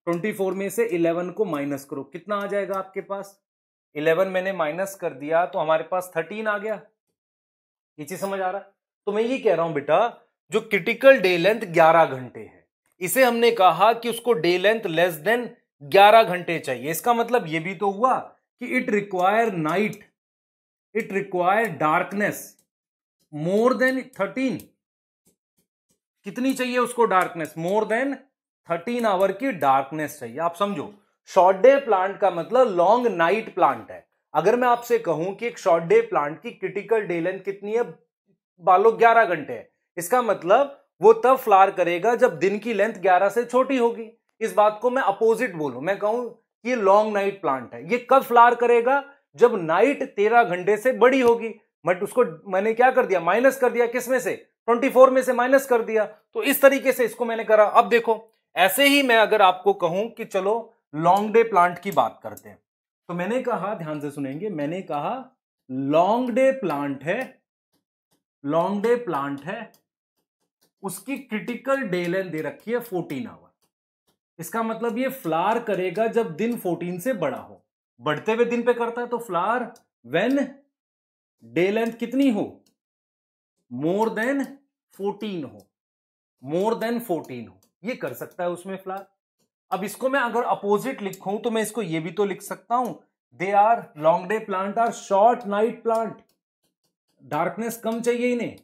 ट्वेंटी फोर में से इलेवन को माइनस करो कितना आ जाएगा आपके पास इलेवन मैंने माइनस कर दिया तो हमारे पास थर्टीन आ गया ये चीज समझ आ रहा है तो मैं ये कह रहा हूं बेटा जो क्रिटिकल डे लेंथ ग्यारह घंटे है इसे हमने कहा कि उसको डे लेंथ लेस देन ग्यारह घंटे चाहिए इसका मतलब यह भी तो हुआ कि it require night it require darkness more than thirteen कितनी चाहिए उसको darkness more than thirteen hour की डार्कनेस चाहिए आप समझो शॉर्ट डे प्लांट का मतलब लॉन्ग नाइट प्लांट है अगर मैं आपसे कहूं कि एक शॉर्ट डे प्लांट की क्रिटिकल डे लेंथ कितनी है बालो ग्यारह घंटे है इसका मतलब वो तब फ्लार करेगा जब दिन की लेंथ ग्यारह से छोटी होगी इस बात को मैं अपोजिट बोलू मैं कहूं ये लॉन्ग नाइट प्लांट है ये कब फ्लार करेगा जब नाइट तेरह घंटे से बड़ी होगी बट उसको मैंने क्या कर दिया माइनस कर दिया किसमें से फोर में से माइनस कर दिया तो इस तरीके से इसको मैंने करा अब देखो ऐसे ही मैं अगर आपको कहूं कि चलो लॉन्ग डे प्लांट की बात करते हैं तो मैंने कहा ध्यान से सुनेंगे मैंने कहा लॉन्ग डे प्लांट है लॉन्ग डे प्लांट है उसकी क्रिटिकल डे लेंथ दे रखी है फोर्टीन आवर इसका मतलब ये फ्लार करेगा जब दिन फोर्टीन से बड़ा हो बढ़ते हुए दिन पे करता है तो फ्लार वेन डे लेंथ कितनी हो मोर देन फोर्टीन हो मोर देन फोर्टीन हो ये कर सकता है उसमें फ्लार अब इसको मैं अगर अपोजिट लिखूं तो मैं इसको ये भी तो लिख सकता हूं they are long day plant are short night plant darkness कम चाहिए इन्हें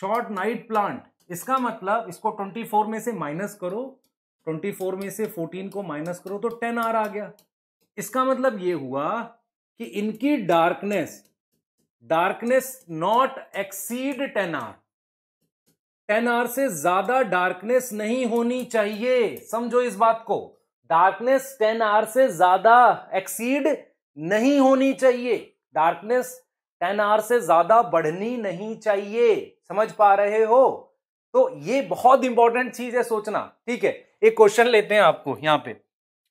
शॉर्ट नाइट प्लांट इसका मतलब इसको 24 में से माइनस करो 24 में से 14 को माइनस करो तो 10 आर आ गया इसका मतलब ये हुआ कि इनकी darkness darkness not exceed 10 hour ten hour से ज्यादा डार्कनेस नहीं होनी चाहिए समझो इस बात को डार्कनेस टेन आर से ज्यादा एक्सीड नहीं होनी चाहिए डार्कनेस टेन आर से ज्यादा बढ़नी नहीं चाहिए समझ पा रहे हो तो ये बहुत इंपॉर्टेंट चीज है सोचना ठीक है एक क्वेश्चन लेते हैं आपको यहाँ पे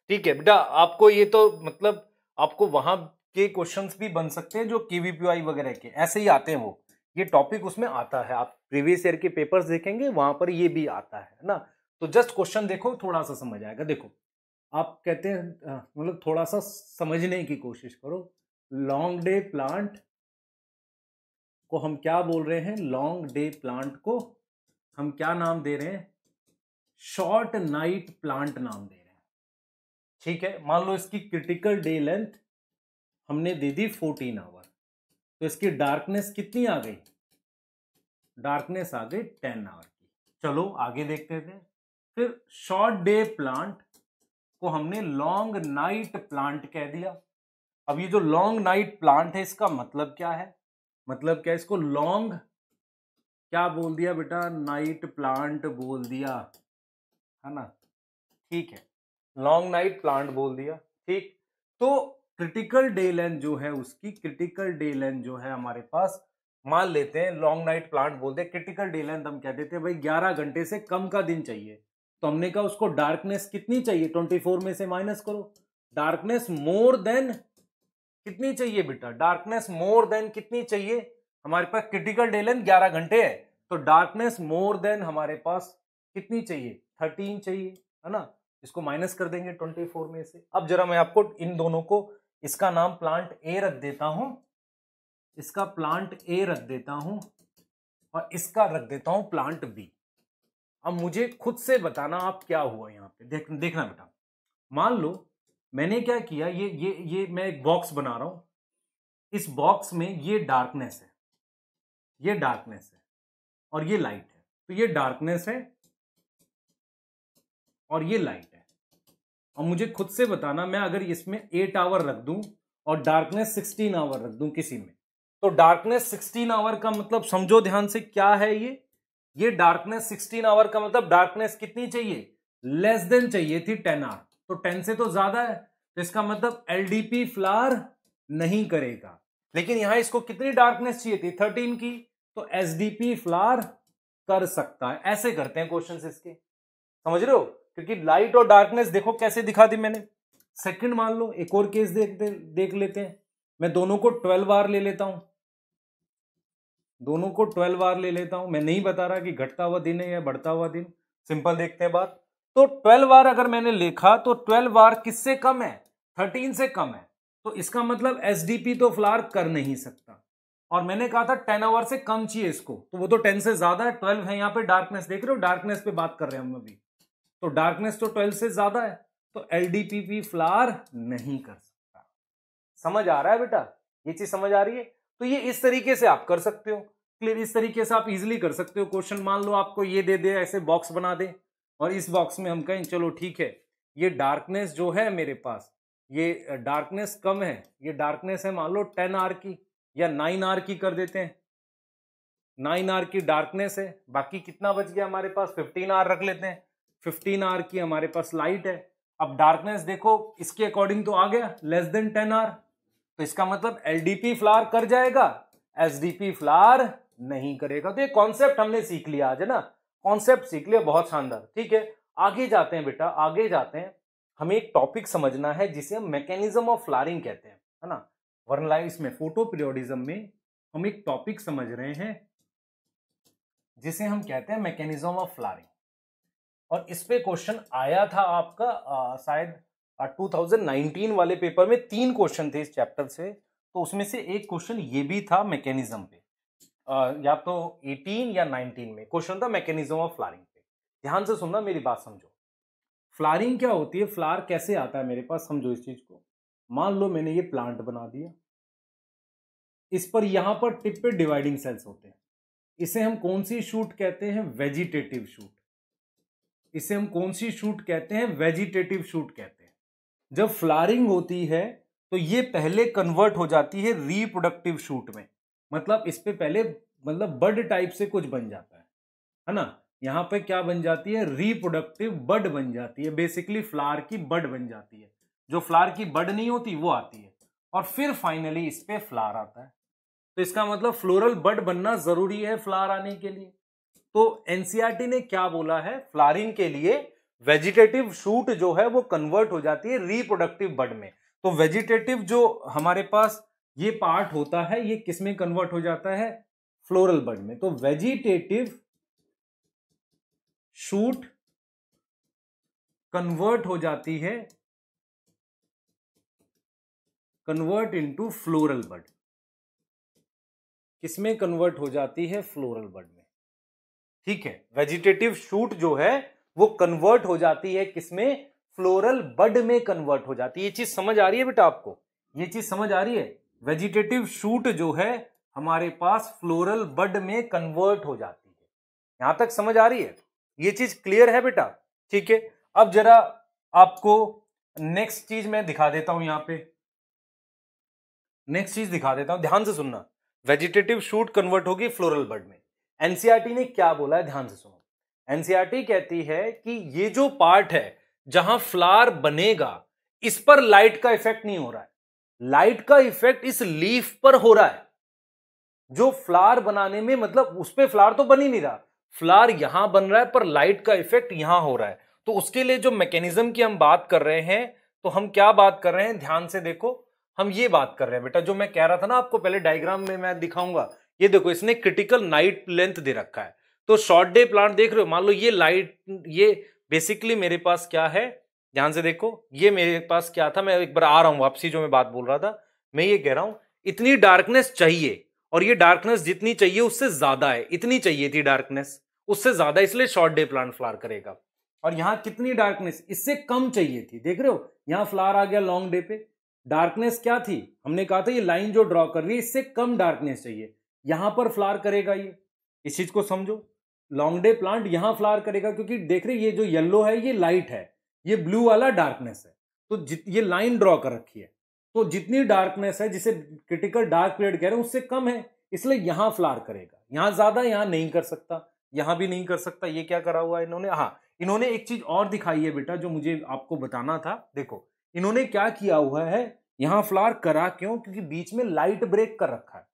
ठीक है बेटा आपको ये तो मतलब आपको वहां के क्वेश्चंस भी बन सकते हैं जो केवीपीआई वगैरह के ऐसे ही आते हैं वो ये टॉपिक उसमें आता है आप प्रीवियस ईयर के पेपर्स देखेंगे वहां पर ये भी आता है ना तो जस्ट क्वेश्चन देखो थोड़ा सा समझ आएगा देखो आप कहते हैं मतलब थोड़ा सा समझने की कोशिश करो लॉन्ग डे प्लांट को हम क्या बोल रहे हैं लॉन्ग डे प्लांट को हम क्या नाम दे रहे हैं शॉर्ट नाइट प्लांट नाम दे रहे हैं ठीक है मान लो इसकी क्रिटिकल डे लेंथ हमने दे दी फोर्टीन आवर तो इसकी डार्कनेस कितनी आ गई डार्कनेस आ गई टेन आवर की चलो आगे देखते थे फिर शॉर्ट डे प्लांट को हमने लॉन्ग नाइट प्लांट कह दिया अब ये जो लॉन्ग नाइट प्लांट है इसका मतलब क्या है मतलब क्या इसको लॉन्ग क्या बोल दिया बेटा नाइट प्लांट बोल दिया है ना ठीक है लॉन्ग नाइट प्लांट बोल दिया ठीक तो क्रिटिकल डे लेंथ जो है उसकी क्रिटिकल डे लेंथ जो है हमारे पास मान लेते हैं लॉन्ग नाइट प्लांट बोलते हैं क्रिटिकल डे लेंथ हम कहते थे भाई 11 घंटे से कम का दिन चाहिए तो हमने कहा उसको डार्कनेस कितनी चाहिए 24 में से माइनस करो डार्कनेस मोर देन कितनी चाहिए बेटा डार्कनेस मोर देन कितनी चाहिए हमारे पास क्रिटिकल डे लेंथ ग्यारह घंटे है तो डार्कनेस मोर देन हमारे पास कितनी चाहिए थर्टीन चाहिए है ना इसको माइनस कर देंगे ट्वेंटी फोर में से अब जरा मैं आपको इन दोनों को इसका नाम प्लांट ए रख देता हूं इसका प्लांट ए रख देता हूं और इसका रख देता हूं प्लांट बी अब मुझे खुद से बताना आप क्या हुआ यहाँ पे देख देखना बेटा मान लो मैंने क्या किया ये ये ये मैं एक बॉक्स बना रहा हूं इस बॉक्स में ये डार्कनेस है ये डार्कनेस है और ये लाइट है तो ये डार्कनेस है और ये लाइट और मुझे खुद से बताना मैं अगर इसमें एट आवर रख दूं और डार्कनेस सिक्सटीन आवर रख दूं किसी में तो डार्कनेस सिक्सटीन आवर का मतलब समझो ध्यान से क्या है ये ये डार्कनेस सिक्सटीन आवर का मतलब डार्कनेस कितनी चाहिए लेस देन चाहिए थी टेन आवर तो टेन से तो ज्यादा है तो इसका मतलब एलडीपी फ्लार नहीं करेगा लेकिन यहां इसको कितनी डार्कनेस चाहिए थी थर्टीन की तो एसडीपी फ्लार कर सकता है ऐसे करते हैं क्वेश्चन इसके समझ रहे हो क्योंकि लाइट और डार्कनेस देखो कैसे दिखा दी मैंने सेकंड मान लो एक और केस देख दे, देख लेते हैं मैं दोनों को ट्वेल्व आर ले लेता हूं दोनों को ट्वेल्व आर ले लेता हूं मैं नहीं बता रहा कि घटता हुआ दिन है या बढ़ता हुआ दिन सिंपल देखते हैं बात तो ट्वेल्व आर अगर मैंने लिखा तो ट्वेल्व आर किससे कम है थर्टीन से कम है तो इसका मतलब एस तो फ्लार कर नहीं सकता और मैंने कहा था टेन आवर से कम चाहिए इसको तो वो तो टेन से ज्यादा है ट्वेल्व है यहाँ पे डार्कनेस देख रहे हो डार्कनेस पे बात कर रहे हैं हम अभी तो डार्कनेस तो ट्वेल्व से ज्यादा है तो एल पी फ्लार नहीं कर सकता समझ आ रहा है बेटा ये चीज समझ आ रही है तो ये इस तरीके से आप कर सकते हो क्लियर इस तरीके से आप इजिली कर सकते हो क्वेश्चन मान लो आपको ये दे दे ऐसे बॉक्स बना दे और इस बॉक्स में हम कहें चलो ठीक है ये डार्कनेस जो है मेरे पास ये डार्कनेस कम है ये डार्कनेस है मान लो टेन आर की या नाइन आर की कर देते हैं नाइन आर की डार्कनेस है बाकी कितना बच गया हमारे पास फिफ्टीन आर रख लेते हैं फिफ्टीन आर की हमारे पास लाइट है अब डार्कनेस देखो इसके अकॉर्डिंग तो आ गया लेस देन टेन आर तो इसका मतलब एलडीपी फ्लार कर जाएगा एसडीपी फ्लार नहीं करेगा तो ये कॉन्सेप्ट हमने सीख लिया आज है ना कॉन्सेप्ट सीख लिया बहुत शानदार ठीक है आगे जाते हैं बेटा आगे जाते हैं हमें एक टॉपिक समझना है जिसे हम मैकेनिज्म ऑफ फ्लारिंग कहते हैं है ना वरना इसमें फोटो पीरियोडिज्म में हम एक टॉपिक समझ रहे हैं जिसे हम कहते हैं मैकेनिज्म ऑफ फ्लारिंग और इस पे क्वेश्चन आया था आपका शायद 2019 वाले पेपर में तीन क्वेश्चन थे इस चैप्टर से तो उसमें से एक क्वेश्चन ये भी था मैकेनिज्म पे आ, या तो 18 या 19 में क्वेश्चन था मैकेनिज्म ऑफ फ्लारिंग पे ध्यान से सुनना मेरी बात समझो फ्लारिंग क्या होती है फ्लार कैसे आता है मेरे पास समझो इस चीज को मान लो मैंने ये प्लांट बना दिया इस पर यहां पर टिप पे डिवाइडिंग सेल्स होते हैं इसे हम कौन सी शूट कहते हैं वेजिटेटिव शूट इसे हम कौन सी शूट कहते हैं वेजिटेटिव शूट कहते हैं जब फ्लारिंग होती है तो ये पहले कन्वर्ट हो जाती है रिप्रोडक्टिव शूट में मतलब इस पर पहले मतलब बड टाइप से कुछ बन जाता है है ना यहाँ पे क्या बन जाती है रिप्रोडक्टिव बड बन जाती है बेसिकली फ्लार की बड बन जाती है जो फ्लार की बड नहीं होती वो आती है और फिर फाइनली इस पर फ्लार आता है तो इसका मतलब फ्लोरल बड बनना जरूरी है फ्लार आने के लिए तो एनसीआरटी e ने क्या बोला है फ्लारिंग के लिए वेजिटेटिव शूट जो है वो कन्वर्ट हो जाती है रिप्रोडक्टिव बड में तो वेजिटेटिव जो हमारे पास ये पार्ट होता है ये किस में कन्वर्ट हो जाता है फ्लोरल बड में तो वेजिटेटिव शूट कन्वर्ट हो जाती है कन्वर्ट इनटू फ्लोरल बड किसमें कन्वर्ट हो जाती है फ्लोरल बड में ठीक है वेजिटेटिव शूट जो है वो कन्वर्ट हो जाती है किसमें फ्लोरल बड में कन्वर्ट हो जाती है ये चीज समझ आ रही है बेटा आपको ये चीज समझ आ रही है वेजिटेटिव शूट जो है हमारे पास फ्लोरल बड में कन्वर्ट हो जाती है यहां तक समझ आ रही है ये चीज क्लियर है बेटा ठीक है अब जरा आपको नेक्स्ट चीज मैं दिखा देता हूं यहां पे नेक्स्ट चीज दिखा देता हूं ध्यान से सुनना वेजिटेटिव शूट कन्वर्ट होगी फ्लोरल बर्ड में एनसीईआरटी ने क्या बोला है ध्यान से सुनो एनसीईआरटी कहती है कि ये जो पार्ट है जहां फ्लावर बनेगा इस पर लाइट का इफेक्ट नहीं हो रहा है लाइट का इफेक्ट इस लीफ पर हो रहा है जो फ्लावर बनाने में मतलब उस पर फ्लावर तो बन ही नहीं रहा फ्लावर यहां बन रहा है पर लाइट का इफेक्ट यहां हो रहा है तो उसके लिए जो मैकेनिज्म की हम बात कर रहे हैं तो हम क्या बात कर रहे हैं ध्यान से देखो हम ये बात कर रहे हैं बेटा जो मैं कह रहा था ना आपको पहले डायग्राम में मैं दिखाऊंगा ये देखो इसने क्रिटिकल नाइट लेंथ दे रखा है तो शॉर्ट डे प्लांट देख रहे हो मान लो ये लाइट ये बेसिकली मेरे पास क्या है ध्यान से देखो ये मेरे पास क्या था मैं एक बार आ रहा हूं वापसी जो मैं बात बोल रहा था मैं ये कह रहा हूं इतनी डार्कनेस चाहिए और ये डार्कनेस जितनी चाहिए उससे ज्यादा है इतनी चाहिए थी डार्कनेस उससे ज्यादा इसलिए शॉर्ट डे प्लांट फ्लार करेगा और यहाँ कितनी डार्कनेस इससे कम चाहिए थी देख रहे हो यहाँ फ्लार आ गया लॉन्ग डे पे डार्कनेस क्या थी हमने कहा था ये लाइन जो ड्रॉ कर रही है इससे कम डार्कनेस चाहिए यहां पर फ्लार करेगा ये इस चीज को समझो लॉन्ग डे प्लांट यहां फ्लार करेगा क्योंकि देख रहे ये जो येल्लो है ये लाइट है ये ब्लू वाला डार्कनेस है तो जित ये लाइन ड्रॉ कर रखी है तो जितनी डार्कनेस है जिसे क्रिटिकल डार्क पीरियड कह रहे हैं उससे कम है इसलिए यहां फ्लार करेगा यहां ज्यादा यहां नहीं कर सकता यहां भी नहीं कर सकता ये क्या करा हुआ है इन्होंने हाँ इन्होंने एक चीज और दिखाई है बेटा जो मुझे आपको बताना था देखो इन्होंने क्या किया हुआ है यहां फ्लार करा क्यों क्योंकि बीच में लाइट ब्रेक कर रखा है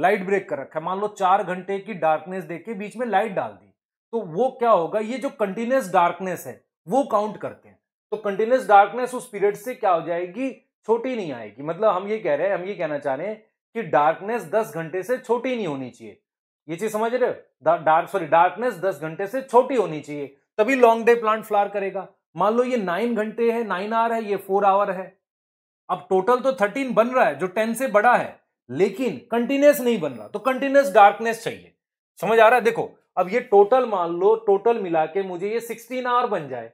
लाइट ब्रेक कर रखा है मान लो चार घंटे की डार्कनेस देके बीच में लाइट डाल दी तो वो क्या होगा ये जो कंटिन्यूस डार्कनेस है वो काउंट करते हैं तो कंटिन्यूस डार्कनेस उस पीरियड से क्या हो जाएगी छोटी नहीं आएगी मतलब हम ये कह रहे हैं हम ये कहना चाह रहे हैं कि डार्कनेस दस घंटे से छोटी नहीं होनी चाहिए ये चीज समझ रहे हो डार्क सॉरी डार्कनेस दस घंटे से छोटी होनी चाहिए तभी लॉन्ग डे प्लांट फ्लार करेगा मान लो ये नाइन घंटे है नाइन आवर है ये फोर आवर है अब टोटल तो थर्टीन बन रहा है जो टेन से बड़ा है लेकिन कंटिन्यूस नहीं बन रहा तो कंटिन्यूस डार्कनेस चाहिए समझ आ रहा है देखो अब ये टोटल मान लो टोटल मिला के मुझे ये सिक्सटीन आवर बन जाए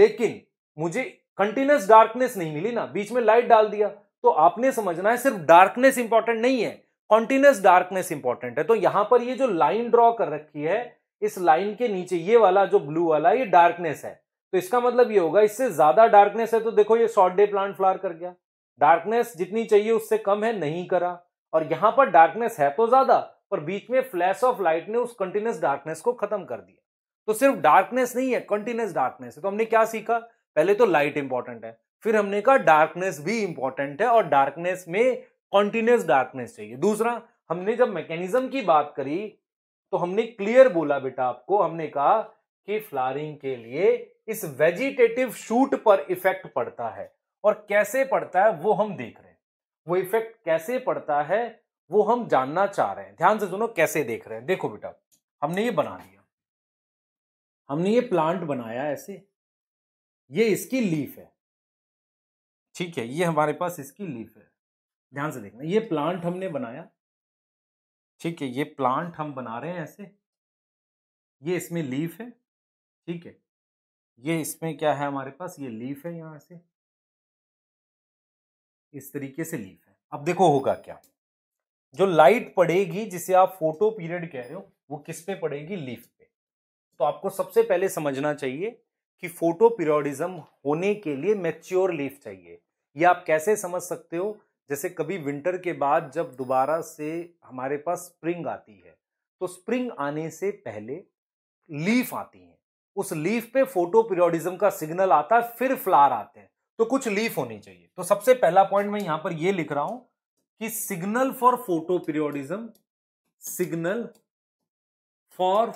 लेकिन मुझे कंटिन्यूस डार्कनेस नहीं मिली ना बीच में लाइट डाल दिया तो आपने समझना है सिर्फ डार्कनेस इंपॉर्टेंट नहीं है कॉन्टिन्यूस डार्कनेस इंपॉर्टेंट है तो यहां पर ये जो लाइन ड्रॉ कर रखी है इस लाइन के नीचे ये वाला जो ब्लू वाला ये डार्कनेस है तो इसका मतलब ये होगा इससे ज्यादा डार्कनेस है तो देखो ये शॉर्ट डे प्लांट फ्लावर कर गया डार्कनेस जितनी चाहिए उससे कम है नहीं करा और यहां पर डार्कनेस है तो ज्यादा पर बीच में फ्लैश ऑफ लाइट ने उस कंटिन्यूस डार्कनेस को खत्म कर दिया तो सिर्फ डार्कनेस नहीं है कंटिन्यूस डार्कनेस है तो हमने क्या सीखा पहले तो लाइट इंपॉर्टेंट है फिर हमने कहा डार्कनेस भी इंपॉर्टेंट है और डार्कनेस में कॉन्टिन्यूस डार्कनेस चाहिए दूसरा हमने जब मैकेनिज्म की बात करी तो हमने क्लियर बोला बेटा आपको हमने कहा कि फ्लारिंग के लिए इस वेजिटेटिव शूट पर इफेक्ट पड़ता है और कैसे पड़ता है वो हम देख रहे हैं वो इफेक्ट कैसे पड़ता है वो हम जानना चाह रहे हैं ध्यान से सुनो कैसे देख रहे हैं देखो बेटा हमने ये बना लिया हमने ये प्लांट बनाया ऐसे ये इसकी लीफ है ठीक है ये हमारे पास इसकी लीफ है ध्यान से देखना ये प्लांट हमने बनाया ठीक है ये प्लांट हम बना रहे हैं ऐसे ये इसमें लीफ है ठीक है ये इसमें क्या है हमारे पास ये लीफ है यहाँ से इस तरीके से लीफ है अब देखो होगा क्या जो लाइट पड़ेगी जिसे आप फोटो पीरियड कह रहे हो वो किस पे पड़ेगी लीफ पे तो आपको सबसे पहले समझना चाहिए कि फोटो पीरियडिज्म होने के लिए मैच्योर लीफ चाहिए ये आप कैसे समझ सकते हो जैसे कभी विंटर के बाद जब दोबारा से हमारे पास स्प्रिंग आती है तो स्प्रिंग आने से पहले लीफ आती है उस लीफ पे फोटो पीरियडिज्म का सिग्नल आता है फिर फ्लावर आते हैं तो कुछ लीफ होनी चाहिए तो सबसे पहला पॉइंट मैं यहां पर यह लिख रहा हूं कि signal for photoperiodism signal for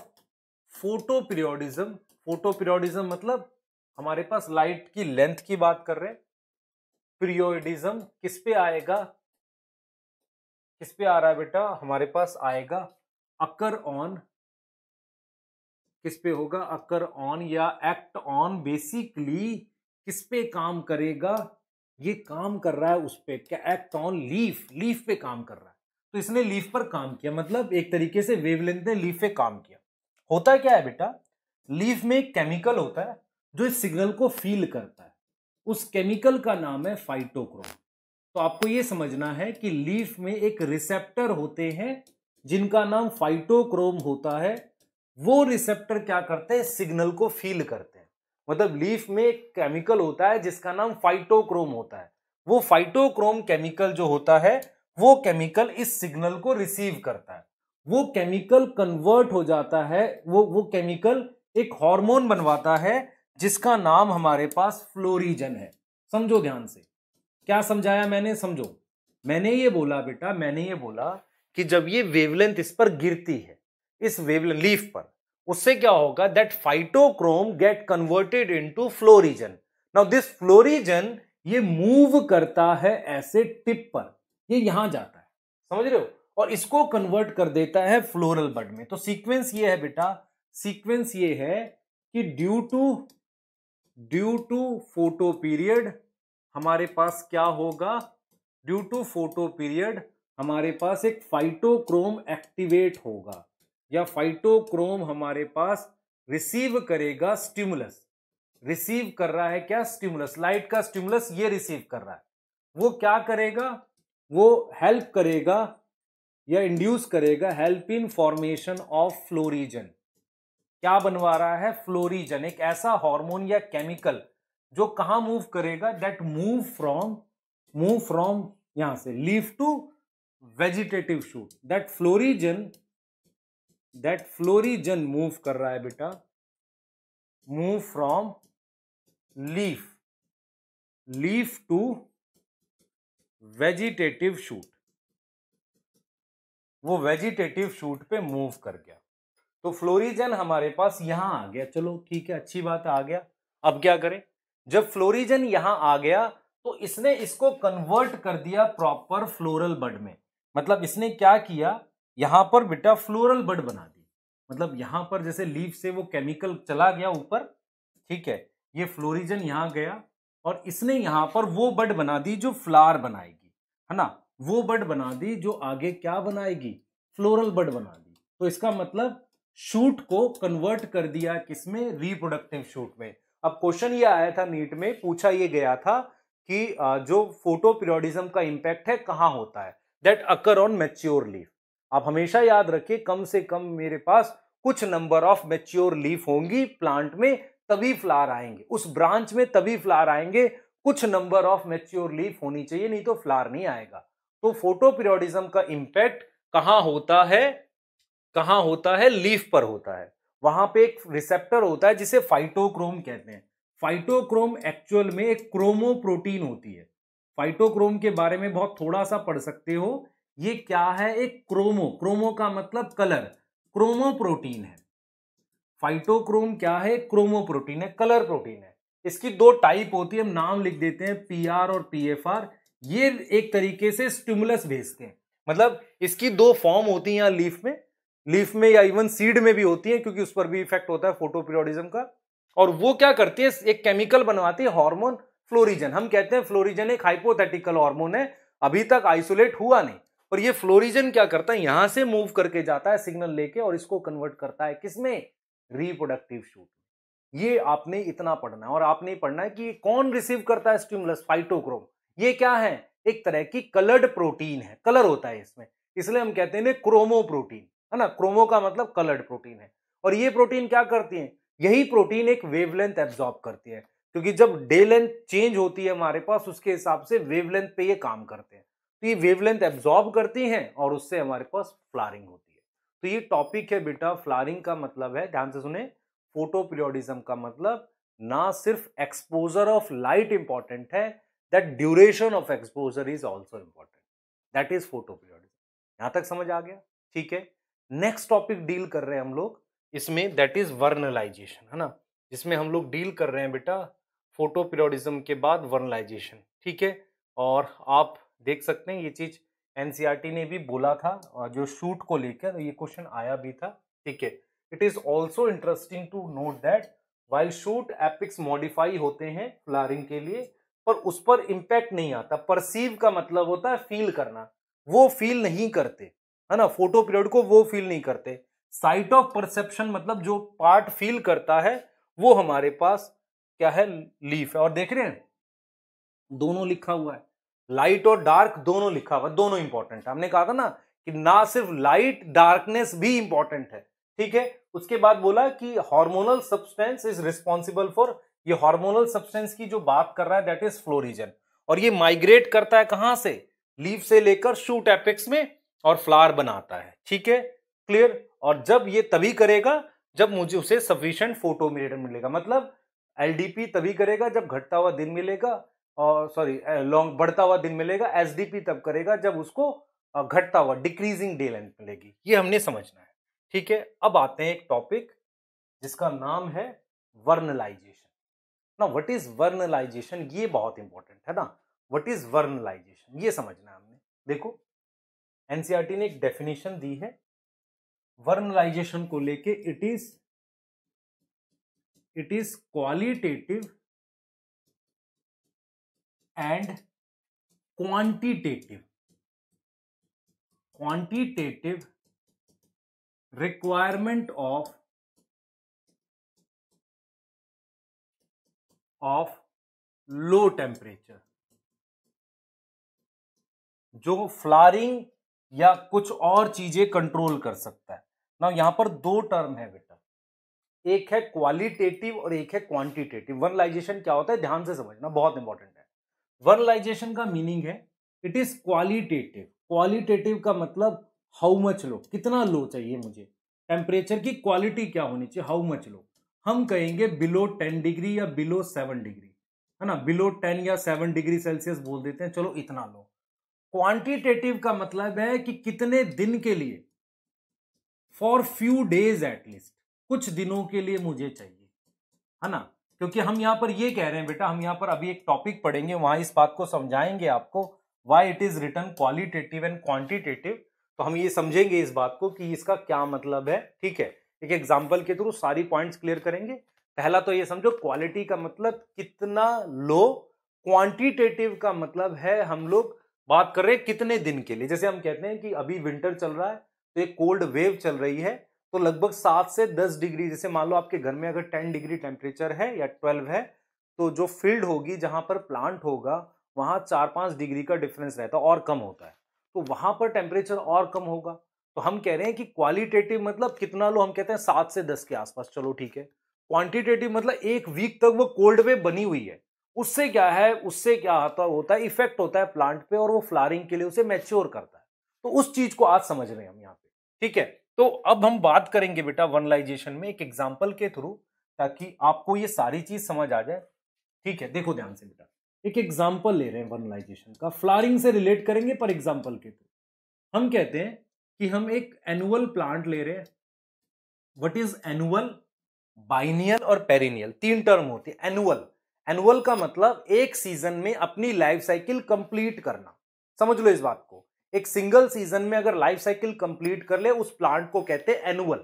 photoperiodism photoperiodism मतलब हमारे पास लाइट की लेंथ की बात कर रहे पीरियोडिज्म किस पे आएगा किस पे आ रहा है बेटा हमारे पास आएगा अकर ऑन किस पे होगा अकर ऑन या एक्ट ऑन बेसिकली किस पे काम करेगा ये काम कर रहा है उस पे क्या एक्ट ऑन लीफ लीफ पे काम कर रहा है तो इसने लीफ पर काम किया मतलब एक तरीके से वेवलेंथ ने लीफ पे काम किया होता क्या है बेटा लीफ में एक केमिकल होता है जो इस सिग्नल को फील करता है उस केमिकल का नाम है फाइटोक्रोम तो आपको ये समझना है कि लीफ में एक रिसेप्टर होते हैं जिनका नाम फाइटोक्रोम होता है वो रिसेप्टर क्या करते हैं सिग्नल को फील करते हैं मतलब लीफ में एक केमिकल होता है जिसका नाम फाइटोक्रोम होता है वो फाइटोक्रोम केमिकल जो होता है वो केमिकल इस सिग्नल को रिसीव करता है वो केमिकल कन्वर्ट हो जाता है वो वो केमिकल एक हार्मोन बनवाता है जिसका नाम हमारे पास फ्लोरीजन है समझो ध्यान से क्या समझाया मैंने समझो मैंने ये बोला बेटा मैंने ये बोला कि जब ये वेवलेंथ इस पर गिरती है इस वेवलेंथ लीफ पर उससे क्या होगा that phytochrome get converted into florigen now this florigen ये मूव करता है ऐसे टिप पर ये यहां जाता है समझ रहे हो और इसको कन्वर्ट कर देता है फ्लोरल बड में तो सीक्वेंस ये है बेटा सीक्वेंस ये है कि due to due to photoperiod हमारे पास क्या होगा ड्यू टू फोटो पीरियड हमारे पास एक फाइटोक्रोम एक्टिवेट होगा या फाइटोक्रोम हमारे पास रिसीव करेगा स्टिमुलस रिसीव कर रहा है क्या स्टिमुलस लाइट का स्टिमुलस ये रिसीव कर रहा है वो क्या करेगा वो हेल्प करेगा या इंड्यूस करेगा help in formation of florigen क्या बनवा रहा है फ्लोरीजन एक ऐसा हार्मोन या केमिकल जो कहा मूव करेगा that move from move from यहां से leaf to vegetative shoot that florigen that florigen move कर रहा है बेटा move from leaf leaf to vegetative shoot वो वेजिटेटिव शूट पे मूव कर गया तो फ्लोरीजन हमारे पास यहां आ गया चलो ठीक है अच्छी बात आ गया अब क्या करें जब फ्लोरीजन यहां आ गया तो इसने इसको कन्वर्ट कर दिया प्रॉपर फ्लोरल बड में मतलब इसने क्या किया यहां पर बेटा फ्लोरल बड बना दी मतलब यहां पर जैसे लीव से वो केमिकल चला गया ऊपर ठीक है ये फ्लोरिजन यहां गया और इसने यहां पर वो बड बना दी जो फ्लार बनाएगी है ना वो बड बना दी जो आगे क्या बनाएगी फ्लोरल बड बना दी तो इसका मतलब शूट को कन्वर्ट कर दिया किसमें रिप्रोडक्टिव शूट में अब क्वेश्चन ये आया था नीट में पूछा ये गया था कि जो फोटो पीरियोडिज्म का इम्पैक्ट है कहां होता है that occur on mature leaf आप हमेशा याद रखिए कम से कम मेरे पास कुछ नंबर ऑफ मेच्योर लीफ होंगी प्लांट में तभी फ्लावर आएंगे उस ब्रांच में तभी फ्लावर आएंगे कुछ नंबर ऑफ मेच्योर लीफ होनी चाहिए नहीं तो फ्लावर नहीं आएगा तो फोटो पीरियोडिज्म का इम्पैक्ट कहाँ होता है कहाँ होता है लीफ पर होता है वहां पे एक रिसेप्टर होता है जिसे फाइटोक्रोम कहते हैं फाइटोक्रोम एक्चुअल में एक क्रोमो प्रोटीन होती है फाइटोक्रोम के बारे में बहुत थोड़ा सा पढ़ सकते हो ये क्या है एक क्रोमो क्रोमो का मतलब कलर क्रोमो प्रोटीन है फाइटोक्रोम क्या है क्रोमो प्रोटीन है कलर प्रोटीन है इसकी दो टाइप होती है हम नाम लिख देते हैं आर और आर ये एक तरीके से स्टिमुलस भेजते हैं मतलब इसकी दो फॉर्म होती है यहाँ लीफ में लीफ में या इवन सीड में भी होती है क्योंकि उस पर भी इफेक्ट होता है फोटोपिरोडिज्म का और वो क्या करती है एक केमिकल बनवाती है हार्मोन फ्लोरिजन हम कहते हैं फ्लोरिजन एक हाइपोथेटिकल हार्मोन है अभी तक आइसोलेट हुआ नहीं और ये फ्लोरिजन क्या करता है यहां से मूव करके जाता है सिग्नल लेके और इसको कन्वर्ट करता है किसमें रिप्रोडक्टिव शूट ये आपने इतना पढ़ना है और आपने पढ़ना है कि कौन रिसीव करता है स्टिमुलस फाइटोक्रोम ये क्या है एक तरह की कलर्ड प्रोटीन है कलर होता है इसमें इसलिए हम कहते हैं क्रोमो प्रोटीन है ना क्रोमो का मतलब कलर्ड प्रोटीन है और ये प्रोटीन क्या करती है यही प्रोटीन एक वेवलेंथ एब्जॉर्ब करती है क्योंकि जब डे लेंथ चेंज होती है हमारे पास उसके हिसाब से वेवलेंथ पे ये काम करते हैं तो ये वेवलेंथ एब्जॉर्ब करती हैं और उससे हमारे पास फ्लारिंग होती है तो ये टॉपिक है बेटा फ्लारिंग का मतलब है ध्यान से सुने फोटो पीरियोडिज्म का मतलब ना सिर्फ एक्सपोजर ऑफ लाइट इंपॉर्टेंट है that duration of exposure is also important that is photoperiodism यहां तक समझ आ गया ठीक है नेक्स्ट टॉपिक डील कर रहे हैं हम लोग इसमें दैट इज वर्नलाइजेशन है ना जिसमें हम लोग डील कर रहे हैं बेटा फोटो पीरियोडिज्म के बाद वर्नलाइजेशन ठीक है और आप देख सकते हैं ये चीज एनसीईआरटी e ने भी बोला था जो शूट को लेकर ये क्वेश्चन आया भी था ठीक है it is also interesting to note that while shoot apex modify होते हैं फ्लारिंग के लिए पर उस पर इम्पैक्ट नहीं आता परसीव का मतलब होता है फील करना वो फील नहीं करते है ना फोटो पीरियड को वो फील नहीं करते साइट ऑफ परसेप्शन मतलब जो पार्ट फील करता है वो हमारे पास क्या है लीफ है और देख रहे हैं दोनों लिखा हुआ है लाइट और डार्क दोनों लिखा हुआ दोनों इंपॉर्टेंट है हमने कहा था ना कि ना सिर्फ लाइट डार्कनेस भी इंपॉर्टेंट है ठीक है उसके बाद बोला कि hormonal substance is responsible for ये हार्मोनल सब्सटेंस की जो बात कर रहा है दैट इज फ्लोरिजन और ये माइग्रेट करता है कहां से लीव से लेकर शूट एपेक्स में और फ्लावर बनाता है ठीक है क्लियर और जब ये तभी करेगा जब मुझे उसे सफिशियंट फोटो मिलेगा मतलब एलडीपी तभी करेगा जब घटता हुआ दिन मिलेगा और सॉरी लॉन्ग बढ़ता हुआ दिन मिलेगा एस तब करेगा जब उसको घटता हुआ डिक्रीजिंग डे लेंथ मिलेगी ये हमने समझना है ठीक है अब आते हैं एक टॉपिक जिसका नाम है वर्नलाइजेशन ना व्हाट इज वर्नलाइजेशन ये बहुत इंपॉर्टेंट है ना व्हाट इज वर्नलाइजेशन ये समझना है हमने देखो एनसीईआरटी e ने एक डेफिनेशन दी है वर्नलाइजेशन को लेके it is it is qualitative and quantitative quantitative requirement of of low temperature जो फ्लारिंग या कुछ और चीजें कंट्रोल कर सकता है ना यहां पर दो टर्म है बेटा एक है क्वालिटेटिव और एक है क्वांटिटेटिव वर्नलाइजेशन क्या होता है ध्यान से समझना बहुत इंपॉर्टेंट वर्नलाइजेशन का मीनिंग है इट इज क्वालिटेटिव क्वालिटेटिव का मतलब हाउ मच लो कितना लो चाहिए मुझे टेम्परेचर की क्वालिटी क्या होनी चाहिए हाउ मच लो हम कहेंगे बिलो टेन डिग्री या बिलो सेवन डिग्री है ना बिलो टेन या सेवन डिग्री सेल्सियस बोल देते हैं चलो इतना लो क्वांटिटेटिव का मतलब है कि कितने दिन के लिए फॉर फ्यू डेज एटलीस्ट कुछ दिनों के लिए मुझे चाहिए है ना क्योंकि हम यहाँ पर ये कह रहे हैं बेटा हम यहाँ पर अभी एक टॉपिक पढ़ेंगे वहां इस बात को समझाएंगे आपको why it is written qualitative and quantitative तो हम ये समझेंगे इस बात को कि इसका क्या मतलब है ठीक है एक एग्जाम्पल के थ्रू सारी पॉइंट्स क्लियर करेंगे पहला तो ये समझो क्वालिटी का मतलब कितना लो क्वांटिटेटिव का मतलब है हम लोग बात कर रहे हैं कितने दिन के लिए जैसे हम कहते हैं कि अभी विंटर चल रहा है तो एक कोल्ड वेव चल रही है तो लगभग सात से दस डिग्री जैसे मान लो आपके घर में अगर टेन डिग्री टेम्परेचर है या ट्वेल्व है तो जो फील्ड होगी जहाँ पर प्लांट होगा वहाँ चार पाँच डिग्री का डिफरेंस रहता है और कम होता है तो वहाँ पर टेम्परेचर और कम होगा तो हम कह रहे हैं कि क्वालिटेटिव मतलब कितना लो हम कहते हैं सात से दस के आसपास चलो ठीक है क्वांटिटेटिव मतलब एक वीक तक वो कोल्ड वेव बनी हुई है उससे क्या है उससे क्या होता होता है इफेक्ट होता है प्लांट पे और वो फ्लारिंग के लिए उसे मैच्योर करता है तो उस चीज को आज समझ रहे हैं हम यहाँ पे ठीक है तो अब हम बात करेंगे बेटा वनलाइजेशन में एक एग्जाम्पल के थ्रू ताकि आपको ये सारी चीज समझ आ जाए ठीक है देखो ध्यान से बेटा एक एग्जाम्पल ले रहे हैं वनलाइजेशन का फ्लारिंग से रिलेट करेंगे पर एग्जाम्पल के थ्रू हम कहते हैं कि हम एक एनुअल प्लांट ले रहे हैं वट इज एनुअल बाइनियल और पेरिनियल तीन टर्म होती है एनुअल एनुअल का मतलब एक सीजन में अपनी लाइफ साइकिल कंप्लीट करना समझ लो इस बात को एक सिंगल सीजन में अगर लाइफ साइकिल कंप्लीट कर ले उस प्लांट को कहते हैं एनुअल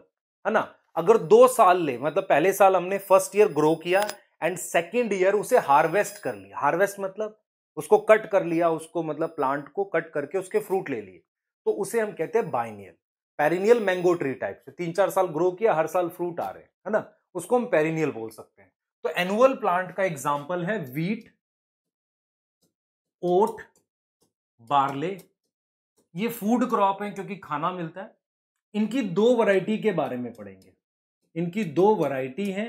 है ना अगर दो साल ले मतलब पहले साल हमने फर्स्ट ईयर ग्रो किया एंड सेकेंड ईयर उसे हार्वेस्ट कर लिया हार्वेस्ट मतलब उसको कट कर लिया उसको मतलब प्लांट को कट करके उसके फ्रूट ले लिए तो उसे हम कहते हैं biennial perennial mango tree type से तीन चार साल ग्रो किया हर साल फ्रूट आ रहे हैं है ना उसको हम पेरिनियल बोल सकते हैं तो एनुअल प्लांट का एग्जाम्पल है वीट ओट बार्ले ये फूड क्रॉप है क्योंकि खाना मिलता है इनकी दो वैरायटी के बारे में पढ़ेंगे इनकी दो वैरायटी हैं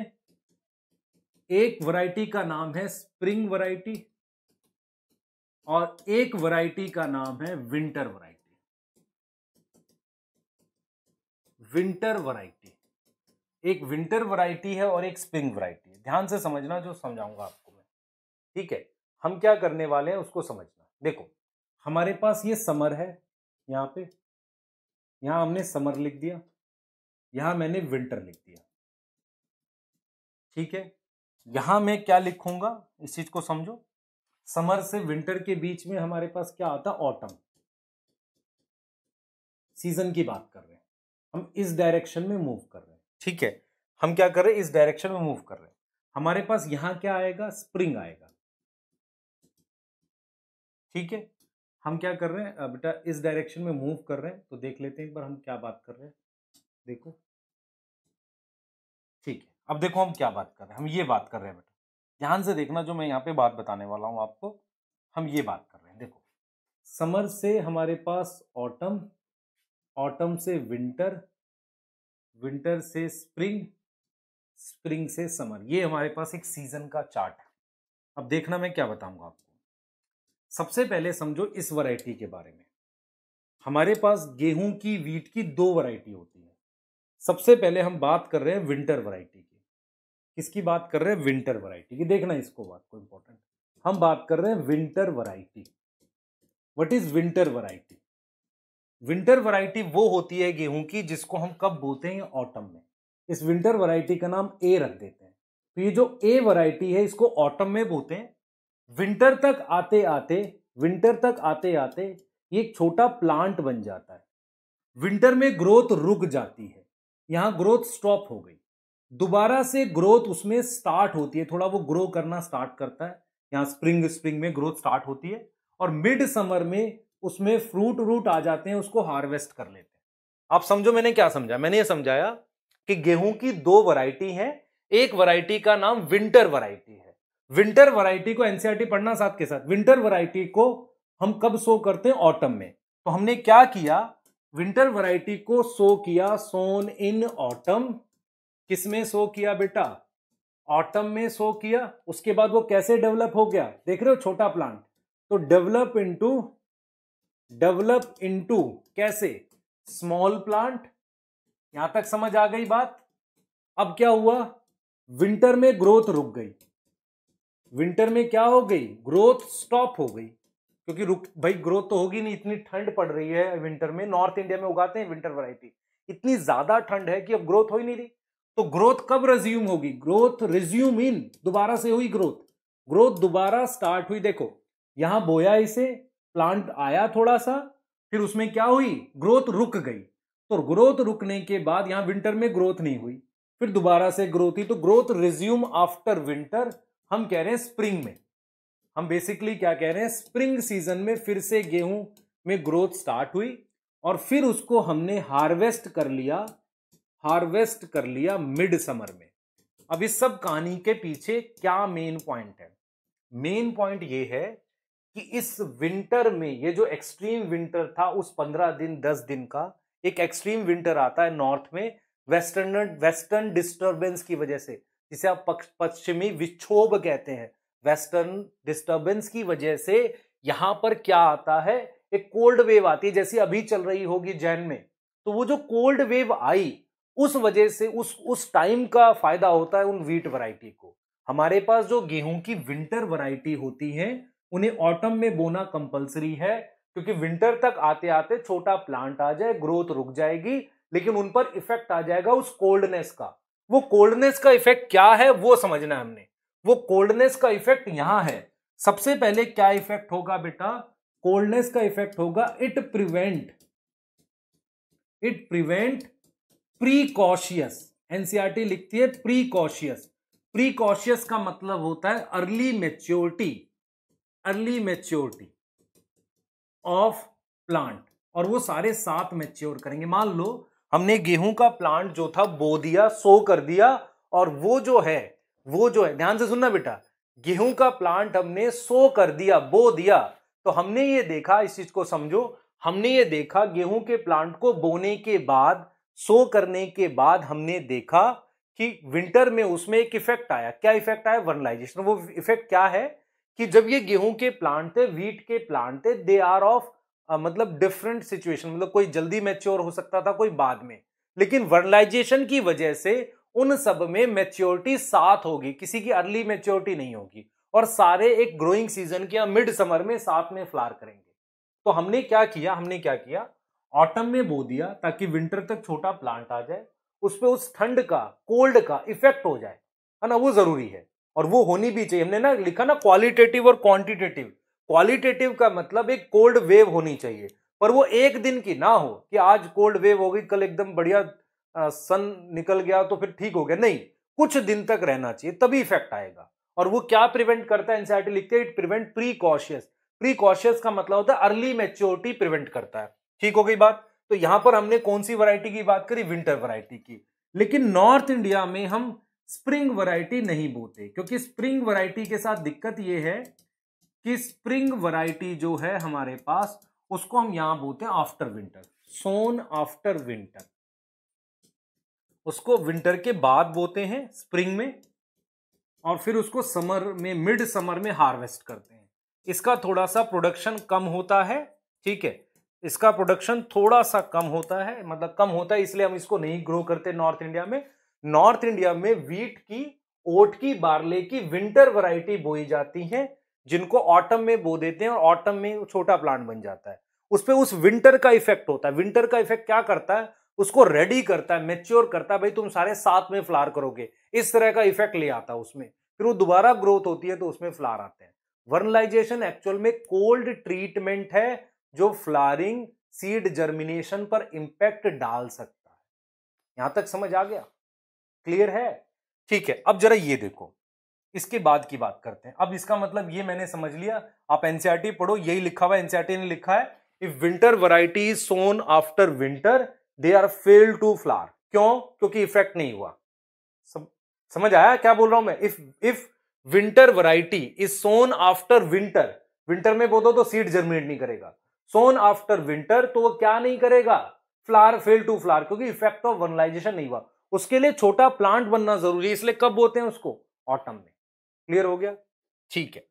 एक वैरायटी का नाम है स्प्रिंग वैरायटी और एक वैरायटी का नाम है विंटर वैरायटी विंटर वैरायटी एक विंटर वैरायटी है और एक स्प्रिंग वैरायटी है ध्यान से समझना जो समझाऊंगा आपको मैं ठीक है हम क्या करने वाले हैं उसको समझना देखो हमारे पास ये समर है यहाँ पे यहाँ हमने समर लिख दिया यहाँ मैंने विंटर लिख दिया ठीक है यहाँ मैं क्या लिखूंगा इस चीज को समझो समर से विंटर के बीच में हमारे पास क्या आता ऑटम सीजन की बात कर रहे हैं हम इस डायरेक्शन में मूव कर रहे हैं ठीक है हम क्या कर रहे हैं इस डायरेक्शन में मूव कर रहे हैं हमारे पास यहां क्या आएगा स्प्रिंग आएगा ठीक है हम क्या कर रहे हैं बेटा इस डायरेक्शन में मूव कर रहे हैं तो देख लेते हैं एक बार हम क्या बात कर रहे हैं देखो ठीक है अब देखो हम क्या बात कर रहे हैं हम ये बात कर रहे हैं बेटा ध्यान से देखना जो मैं यहाँ पे बात बताने वाला हूँ आपको हम ये बात कर रहे हैं देखो समर से हमारे पास ऑटम ऑटम से विंटर विंटर से स्प्रिंग स्प्रिंग से समर ये हमारे पास एक सीजन का चार्ट है अब देखना मैं क्या बताऊंगा आपको सबसे पहले समझो इस वैरायटी के बारे में हमारे पास गेहूं की वीट की दो वैरायटी होती है सबसे पहले हम बात कर रहे हैं विंटर वैरायटी की किसकी बात कर रहे हैं विंटर वैरायटी की देखना इसको बात को इंपॉर्टेंट हम बात कर रहे हैं winter variety what is winter variety winter variety वो होती है गेहूं की जिसको हम कब बोते हैं ऑटम में इस विंटर वैरायटी का नाम ए रख देते हैं तो ये जो ए वैरायटी है इसको ऑटम में बोते हैं विंटर तक आते आते विंटर तक आते आते ये एक छोटा प्लांट बन जाता है विंटर में ग्रोथ रुक जाती है यहाँ ग्रोथ स्टॉप हो गई दोबारा से ग्रोथ उसमें स्टार्ट होती है थोड़ा वो ग्रो करना स्टार्ट करता है यहाँ स्प्रिंग स्प्रिंग में ग्रोथ स्टार्ट होती है और मिड समर में उसमें फ्रूट रूट आ जाते हैं उसको हार्वेस्ट कर लेते हैं आप समझो मैंने क्या समझा मैंने ये समझाया कि गेहूं की दो वैरायटी है एक वैरायटी का नाम विंटर वैरायटी है विंटर वैरायटी को एनसीआरटी पढ़ना साथ के साथ विंटर वैरायटी को हम कब शो करते हैं ऑटम में तो हमने क्या किया विंटर वैरायटी को शो किया सोन इन ऑटम किसमें शो किया बेटा ऑटम में शो किया उसके बाद वो कैसे डेवलप हो गया देख रहे हो छोटा प्लांट तो डेवलप इनटू डेवलप इनटू कैसे स्मॉल प्लांट यहां तक समझ आ गई बात अब क्या हुआ विंटर में ग्रोथ रुक गई विंटर में क्या हो गई ग्रोथ स्टॉप हो गई क्योंकि रुक भाई ग्रोथ तो होगी नहीं इतनी ठंड पड़ रही है विंटर में नॉर्थ इंडिया में उगाते हैं विंटर वैरायटी इतनी ज्यादा ठंड है कि अब ग्रोथ हो ही नहीं रही तो ग्रोथ कब रिज्यूम होगी ग्रोथ रिज्यूम इन दोबारा से हुई ग्रोथ ग्रोथ दोबारा स्टार्ट हुई देखो यहां बोया इसे प्लांट आया थोड़ा सा फिर उसमें क्या हुई ग्रोथ रुक गई तो ग्रोथ रुकने के बाद यहां विंटर में ग्रोथ नहीं हुई फिर दोबारा से ग्रोथ ही तो ग्रोथ रिज्यूम आफ्टर विंटर हम कह रहे हैं स्प्रिंग में हम बेसिकली क्या कह रहे हैं स्प्रिंग सीजन में फिर से गेहूं में ग्रोथ स्टार्ट हुई और फिर उसको हमने हार्वेस्ट कर लिया हार्वेस्ट कर लिया मिड समर में अब इस सब कहानी के पीछे क्या मेन पॉइंट है मेन पॉइंट ये है कि इस विंटर में ये जो एक्सट्रीम विंटर था उस पंद्रह दिन दस दिन का एक एक्सट्रीम विंटर आता है नॉर्थ में वेस्टर्न वेस्टर्न डिस्टर्बेंस की वजह से जिसे आप पश्चिमी विक्षोभ कहते हैं वेस्टर्न डिस्टर्बेंस की वजह से यहां पर क्या आता है एक कोल्ड वेव आती है जैसी अभी चल रही होगी जैन में तो वो जो कोल्ड वेव आई उस वजह से उस उस टाइम का फायदा होता है उन वीट वैरायटी को हमारे पास जो गेहूं की विंटर वैरायटी होती है उन्हें ऑटम में बोना कंपलसरी है क्योंकि विंटर तक आते आते छोटा प्लांट आ जाए ग्रोथ रुक जाएगी लेकिन उन पर इफेक्ट आ जाएगा उस कोल्डनेस का वो कोल्डनेस का इफेक्ट क्या है वो समझना है हमने वो कोल्डनेस का इफेक्ट यहां है सबसे पहले क्या इफेक्ट होगा बेटा कोल्डनेस का इफेक्ट होगा it prevent it prevent precocious NCERT लिखती है प्रीकॉशियस प्रीकॉशियस का मतलब होता है early maturity early maturity of plant और वो सारे साथ मेच्योर करेंगे मान लो हमने गेहूं का प्लांट जो था बो दिया सो कर दिया और वो जो है वो जो है ध्यान से सुनना बेटा गेहूं का प्लांट हमने सो कर दिया बो दिया तो हमने ये देखा इस चीज को समझो हमने ये देखा गेहूं के प्लांट को बोने के बाद सो करने के बाद हमने देखा कि विंटर में उसमें एक इफेक्ट आया क्या इफेक्ट आया वर्नलाइजेशन वो इफेक्ट क्या है कि जब ये गेहूं के प्लांट थे वीट के प्लांट थे दे आर ऑफ मतलब डिफरेंट सिचुएशन मतलब कोई जल्दी मैच्योर हो सकता था कोई बाद में लेकिन वर्नलाइजेशन की वजह से उन सब में मैच्योरिटी साथ होगी किसी की अर्ली मैच्योरिटी नहीं होगी और सारे एक ग्रोइंग सीजन के या मिड समर में साथ में फ्लार करेंगे तो हमने क्या किया हमने क्या किया ऑटम में बो दिया ताकि विंटर तक छोटा प्लांट आ जाए उस पर उस ठंड का कोल्ड का इफेक्ट हो जाए है ना वो जरूरी है और वो होनी भी चाहिए हमने ना लिखा ना क्वालिटेटिव और क्वांटिटेटिव क्वालिटेटिव का मतलब एक कोल्ड वेव होनी चाहिए पर वो एक दिन की ना हो कि आज कोल्ड वेव होगी कल एकदम बढ़िया सन निकल गया तो फिर ठीक हो गया नहीं कुछ दिन तक रहना चाहिए तभी इफेक्ट आएगा और वो क्या प्रिवेंट करता है एनसीआरटी लिखते हैं it prevent precocious precocious का मतलब होता है अर्ली मेच्योरिटी प्रिवेंट करता है ठीक हो गई बात तो यहां पर हमने कौन सी वरायटी की बात करी विंटर वरायटी की लेकिन नॉर्थ इंडिया में हम स्प्रिंग वरायटी नहीं बोते क्योंकि स्प्रिंग वरायटी के साथ दिक्कत यह है कि स्प्रिंग वैरायटी जो है हमारे पास उसको हम यहां बोलते हैं after winter sown after winter उसको विंटर के बाद बोते हैं स्प्रिंग में और फिर उसको समर में मिड समर में हार्वेस्ट करते हैं इसका थोड़ा सा प्रोडक्शन कम होता है ठीक है इसका प्रोडक्शन थोड़ा सा कम होता है मतलब कम होता है इसलिए हम इसको नहीं ग्रो करते नॉर्थ इंडिया में नॉर्थ इंडिया में वीट की ओट की बार्ले की विंटर वैरायटी बोई जाती है जिनको ऑटम में बो देते हैं और ऑटम में छोटा प्लांट बन जाता है उस पर उस विंटर का इफेक्ट होता है विंटर का इफेक्ट क्या करता है उसको रेडी करता है मेच्योर करता है भाई तुम सारे साथ में फ्लार करोगे इस तरह का इफेक्ट ले आता है उसमें फिर वो दोबारा ग्रोथ होती है तो उसमें फ्लार आते हैं वर्नलाइजेशन एक्चुअल में कोल्ड ट्रीटमेंट है जो फ्लारिंग सीड जर्मिनेशन पर इंपैक्ट डाल सकता है यहां तक समझ आ गया क्लियर है ठीक है अब जरा ये देखो इसके बाद की बात करते हैं अब इसका मतलब ये मैंने समझ लिया आप एनसीआरटी e पढ़ो यही लिखा हुआ एनसीआरटी e ने लिखा है if winter variety sown after winter they are fail to flower क्यों क्योंकि इफेक्ट नहीं हुआ सम, समझ आया क्या बोल रहा हूं मैं if if winter variety is sown after winter winter में बोलो तो सीड जर्मिनेट नहीं करेगा सोन आफ्टर विंटर तो वो क्या नहीं करेगा फ्लार फेल टू फ्लार क्योंकि इफेक्ट ऑफ वर्नलाइजेशन नहीं हुआ उसके लिए छोटा प्लांट बनना जरूरी है इसलिए कब बोते हैं उसको ऑटम में क्लियर हो गया ठीक है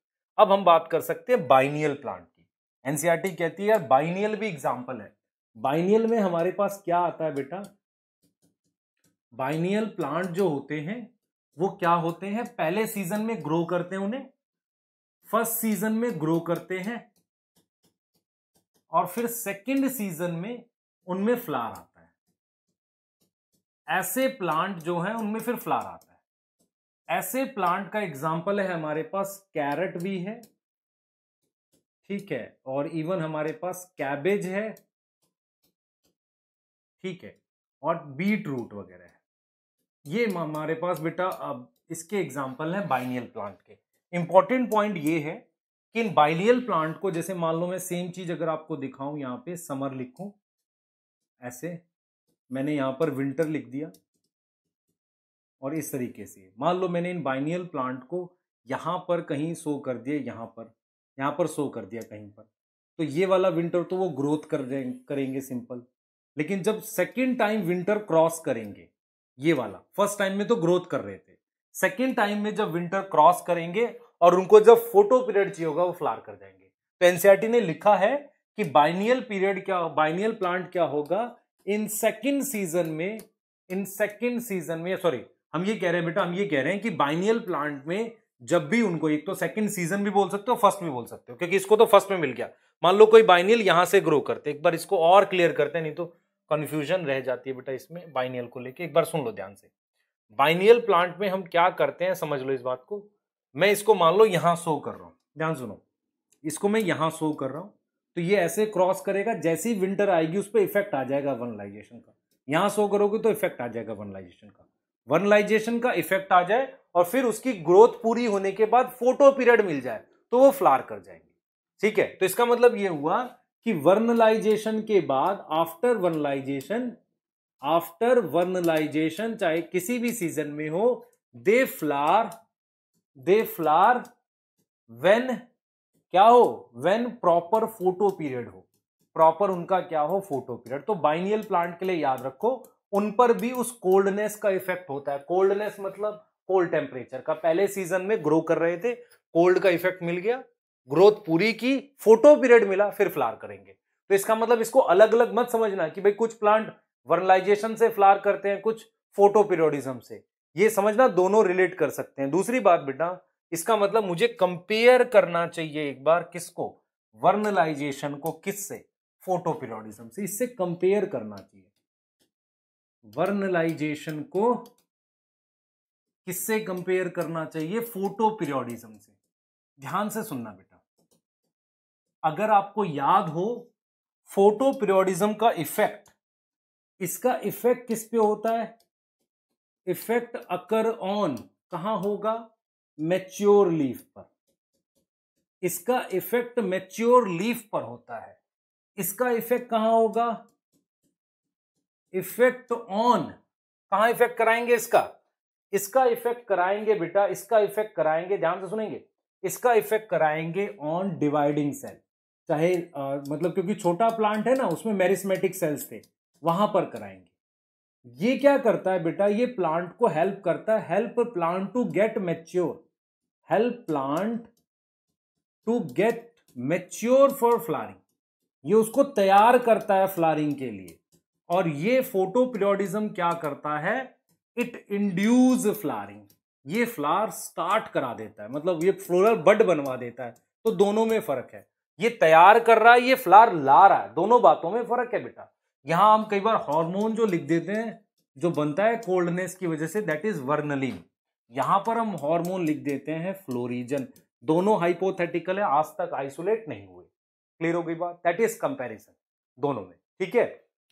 अब हम बात कर सकते हैं बाइनियल प्लांट की एनसीआरटी e कहती है यार बाइनियल भी एग्जाम्पल है बाइनियल में हमारे पास क्या आता है बेटा बाइनियल प्लांट जो होते हैं वो क्या होते हैं पहले सीजन में ग्रो करते हैं उन्हें फर्स्ट सीजन में ग्रो करते हैं और फिर सेकंड सीजन में उनमें फ्लावर आता है ऐसे प्लांट जो है उनमें फिर फ्लावर आता है ऐसे प्लांट का एग्जाम्पल है हमारे पास कैरेट भी है ठीक है और इवन हमारे पास कैबेज है ठीक है और बीट रूट वगैरह है ये हमारे पास बेटा अब इसके एग्जाम्पल है बाइनियल प्लांट के इंपॉर्टेंट पॉइंट ये है कि इन बाइलियल प्लांट को जैसे मान लो मैं सेम चीज अगर आपको दिखाऊं यहां पे समर लिखूं ऐसे मैंने यहां पर विंटर लिख दिया और इस तरीके से मान लो मैंने इन बाइनियल प्लांट को यहाँ पर कहीं सो कर दिया यहाँ पर यहाँ पर सो कर दिया कहीं पर तो ये वाला विंटर तो वो ग्रोथ कर करेंगे सिंपल लेकिन जब सेकेंड टाइम विंटर क्रॉस करेंगे ये वाला फर्स्ट टाइम में तो ग्रोथ कर रहे थे सेकेंड टाइम में जब विंटर क्रॉस करेंगे और उनको जब फोटो पीरियड चाहिए होगा वो फ्लार कर जाएंगे तो एनसीआरटी ने लिखा है कि बाइनियल पीरियड क्या बाइनियल प्लांट क्या होगा इन सेकेंड सीजन में इन सेकेंड सीजन में सॉरी हम ये कह रहे हैं बेटा हम ये कह रहे हैं कि बाइनियल प्लांट में जब भी उनको एक तो सेकंड सीजन भी बोल सकते हो फर्स्ट भी बोल सकते हो क्योंकि इसको तो फर्स्ट में मिल गया मान लो कोई बाइनियल यहां से ग्रो करते एक बार इसको और क्लियर करते नहीं तो कन्फ्यूजन रह जाती है बेटा इसमें बाइनियल को लेके एक बार सुन लो ध्यान से बाइनियल प्लांट में हम क्या करते हैं समझ लो इस बात को मैं इसको मान लो यहां शो कर रहा हूं ध्यान सुनो इसको मैं यहां शो कर रहा हूं तो ये ऐसे क्रॉस करेगा जैसे ही विंटर आएगी उस पर इफेक्ट आ जाएगा वनलाइजेशन का यहां शो करोगे तो इफेक्ट आ जाएगा वनलाइजेशन का वर्नलाइजेशन का इफेक्ट आ जाए और फिर उसकी ग्रोथ पूरी होने के बाद फोटो पीरियड मिल जाए तो वो फ्लार कर जाएंगे ठीक है तो इसका मतलब ये हुआ कि वर्नलाइजेशन के बाद आफ्टर वर्नलाइजेशन आफ्टर वर्नलाइजेशन चाहे किसी भी सीजन में हो they flower they flower when क्या हो वेन प्रॉपर फोटो पीरियड हो प्रॉपर उनका क्या हो फोटो पीरियड तो बाइनियल प्लांट के लिए याद रखो उन पर भी उस कोल्डनेस का इफेक्ट होता है कोल्डनेस मतलब कोल्ड टेम्परेचर का पहले सीजन में ग्रो कर रहे थे कोल्ड का इफेक्ट मिल गया ग्रोथ पूरी की फोटो पीरियड मिला फिर फ्लार करेंगे तो इसका मतलब इसको अलग अलग मत समझना कि भाई कुछ प्लांट वर्नलाइजेशन से फ्लार करते हैं कुछ फोटो पीरियडिज्म से ये समझना दोनों रिलेट कर सकते हैं दूसरी बात बेटा इसका मतलब मुझे कंपेयर करना चाहिए एक बार किसको वर्नलाइजेशन को किससे फोटो पीरियडिज्म से इससे कंपेयर करना चाहिए वर्नलाइजेशन को किससे कंपेयर करना चाहिए फोटो पीरियोडिज्म से ध्यान से सुनना बेटा अगर आपको याद हो फोटो पीरियोडिज्म का इफेक्ट इसका इफेक्ट किस पे होता है इफेक्ट अकर ऑन कहा होगा मैच्योर लीफ पर इसका इफेक्ट मैच्योर लीफ पर होता है इसका इफेक्ट कहां होगा इफेक्ट ऑन कहा इफेक्ट कराएंगे इसका इसका इफेक्ट कराएंगे बेटा इसका इफेक्ट कराएंगे ध्यान से सुनेंगे इसका इफेक्ट कराएंगे ऑन डिवाइडिंग सेल चाहे आ, मतलब क्योंकि छोटा प्लांट है ना उसमें मेरिस्मेटिक सेल्स थे वहां पर कराएंगे ये क्या करता है बेटा ये प्लांट को हेल्प करता है help plant to get mature help plant to get mature for flowering ये उसको तैयार करता है फ्लारिंग के लिए और ये फोटो पीरियोडिज्म क्या करता है इट इंड्यूज फ्लारिंग ये फ्लावर स्टार्ट करा देता है मतलब ये फ्लोरल बड बनवा देता है तो दोनों में फर्क है ये तैयार कर रहा है ये फ्लावर ला रहा है दोनों बातों में फर्क है बेटा यहां हम कई बार हार्मोन जो लिख देते हैं जो बनता है कोल्डनेस की वजह से दैट इज वर्नलिन यहां पर हम हार्मोन लिख देते हैं फ्लोरिजन दोनों हाइपोथेटिकल है आज तक आइसोलेट नहीं हुए क्लियर हो गई बात दैट इज कंपेरिजन दोनों में ठीक है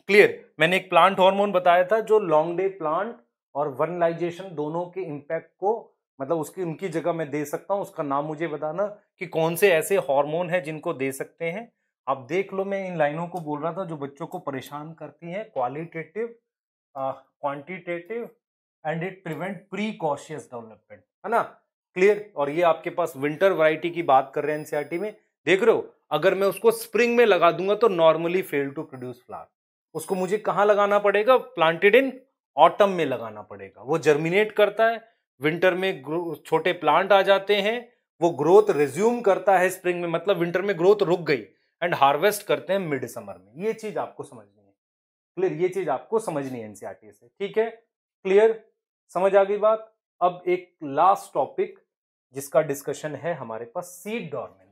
क्लियर मैंने एक प्लांट हार्मोन बताया था जो लॉन्ग डे प्लांट और वर्नलाइजेशन दोनों के इम्पैक्ट को मतलब उसकी उनकी जगह मैं दे सकता हूँ उसका नाम मुझे बताना कि कौन से ऐसे हार्मोन है जिनको दे सकते हैं आप देख लो मैं इन लाइनों को बोल रहा था जो बच्चों को परेशान करती हैं qualitative quantitative and it prevent precocious development है ना क्लियर और ये आपके पास विंटर वराइटी की बात कर रहे हैं एनसीआरटी e में देख रहे हो अगर मैं उसको स्प्रिंग में लगा दूंगा तो normally fail to produce flower उसको मुझे कहाँ लगाना पड़ेगा प्लांटेड इन ऑटम में लगाना पड़ेगा वो जर्मिनेट करता है विंटर में छोटे प्लांट आ जाते हैं वो ग्रोथ रिज्यूम करता है स्प्रिंग में मतलब विंटर में ग्रोथ रुक गई एंड हार्वेस्ट करते हैं मिड समर में ये चीज आपको समझनी है क्लियर ये चीज आपको समझनी है एनसीआरटी e से ठीक है क्लियर समझ आ गई बात अब एक लास्ट टॉपिक जिसका डिस्कशन है हमारे पास सीड डॉर्मेंट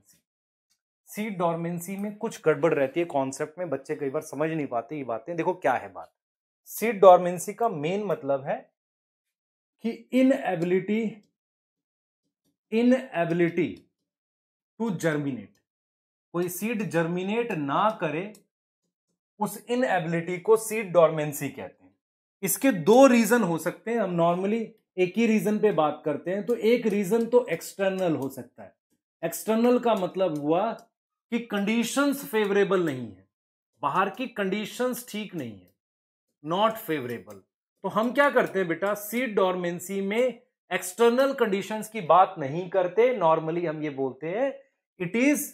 सीड डॉर्मेंसी में कुछ गड़बड़ रहती है कॉन्सेप्ट में बच्चे कई बार समझ नहीं पाते ये बातें देखो क्या है बात सीड डॉर्मेंसी का मेन मतलब है कि inability inability to germinate कोई सीड जर्मिनेट ना करे उस इन एबिलिटी को सीड डॉर्मेंसी कहते हैं इसके दो रीजन हो सकते हैं हम नॉर्मली एक ही रीजन पे बात करते हैं तो एक रीजन तो एक्सटर्नल हो सकता है एक्सटर्नल का मतलब हुआ कि कंडीशंस फेवरेबल नहीं है बाहर की कंडीशंस ठीक नहीं है नॉट फेवरेबल तो हम क्या करते हैं बेटा सीट डॉर्मेंसी में एक्सटर्नल कंडीशंस की बात नहीं करते नॉर्मली हम ये बोलते हैं it is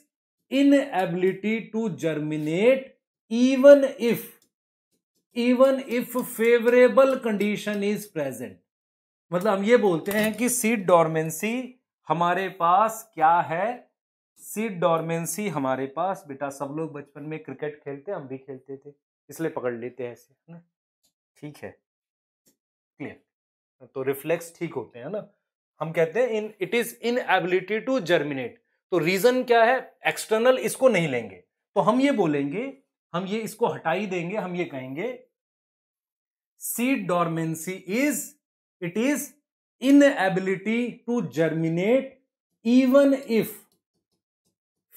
inability to germinate even if even if favourable condition is present मतलब हम ये बोलते हैं कि सीट डॉर्मेंसी हमारे पास क्या है सीट डॉर्मेंसी हमारे पास बेटा सब लोग बचपन में क्रिकेट खेलते हम भी खेलते थे इसलिए पकड़ लेते हैं ऐसे है ना ठीक है क्लियर तो रिफ्लेक्स ठीक होते हैं ना हम कहते हैं in it is inability to germinate तो रीजन क्या है एक्सटर्नल इसको नहीं लेंगे तो हम ये बोलेंगे हम ये इसको हटाई देंगे हम ये कहेंगे seed dormancy is it is inability to germinate even if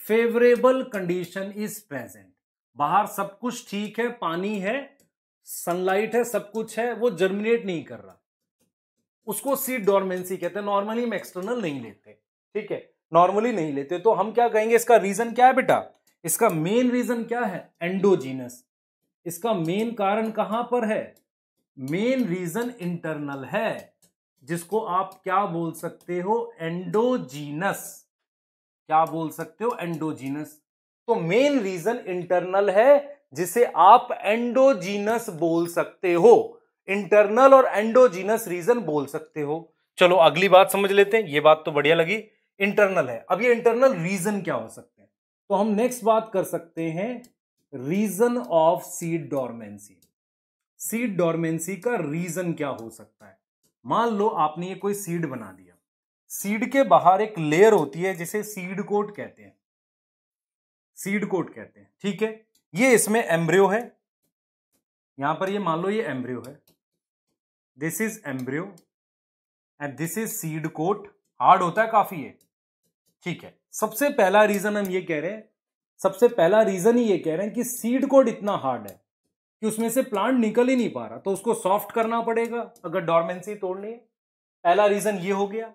favourable condition is present बाहर सब कुछ ठीक है पानी है सनलाइट है सब कुछ है वो जर्मिनेट नहीं कर रहा उसको सीड डॉर्मेंसी कहते हैं नॉर्मली हम एक्सटर्नल नहीं लेते ठीक है नॉर्मली नहीं लेते तो हम क्या कहेंगे इसका रीजन क्या है बेटा इसका मेन रीजन क्या है एंडोजीनस इसका मेन कारण कहां पर है मेन रीजन इंटरनल है जिसको आप क्या बोल सकते हो एंडोजीनस क्या बोल सकते हो एंडोजीनस तो मेन रीजन इंटरनल है जिसे आप एंडोजीनस बोल सकते हो इंटरनल और एंडोजीनस रीजन बोल सकते हो चलो अगली बात समझ लेते हैं ये बात तो बढ़िया लगी इंटरनल है अब ये इंटरनल रीजन क्या हो सकते हैं तो हम नेक्स्ट बात कर सकते हैं reason of seed dormancy seed dormancy का रीजन क्या हो सकता है मान लो आपने ये कोई सीड बना दिया सीड के बाहर एक लेयर होती है जिसे सीड कोट कहते हैं सीड कोट कहते हैं ठीक है ये इसमें एम्ब्रियो है यहां पर ये मान लो ये एम्ब्रियो है this is embryo and this is seed coat hard होता है काफी ये ठीक है सबसे पहला रीजन हम ये कह रहे हैं सबसे पहला रीजन ही ये कह रहे हैं कि सीड कोट इतना हार्ड है कि उसमें से प्लांट निकल ही नहीं पा रहा तो उसको सॉफ्ट करना पड़ेगा अगर डॉर्मेंसी तोड़नी है पहला रीजन ये हो गया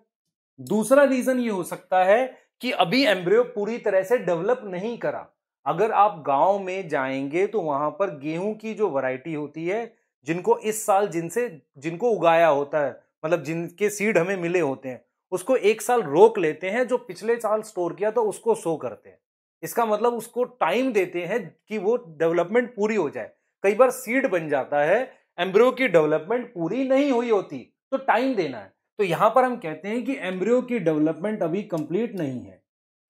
दूसरा रीजन ये हो सकता है कि अभी एम्ब्रियो पूरी तरह से डेवलप नहीं करा अगर आप गांव में जाएंगे तो वहां पर गेहूं की जो वैरायटी होती है जिनको इस साल जिनसे जिनको उगाया होता है मतलब जिनके सीड हमें मिले होते हैं उसको एक साल रोक लेते हैं जो पिछले साल स्टोर किया तो उसको शो करते हैं इसका मतलब उसको टाइम देते हैं कि वो डेवलपमेंट पूरी हो जाए कई बार सीड बन जाता है एम्ब्रियो की डेवलपमेंट पूरी नहीं हुई होती तो टाइम देना है तो यहां पर हम कहते हैं कि एम्ब्रियो की डेवलपमेंट अभी कंप्लीट नहीं है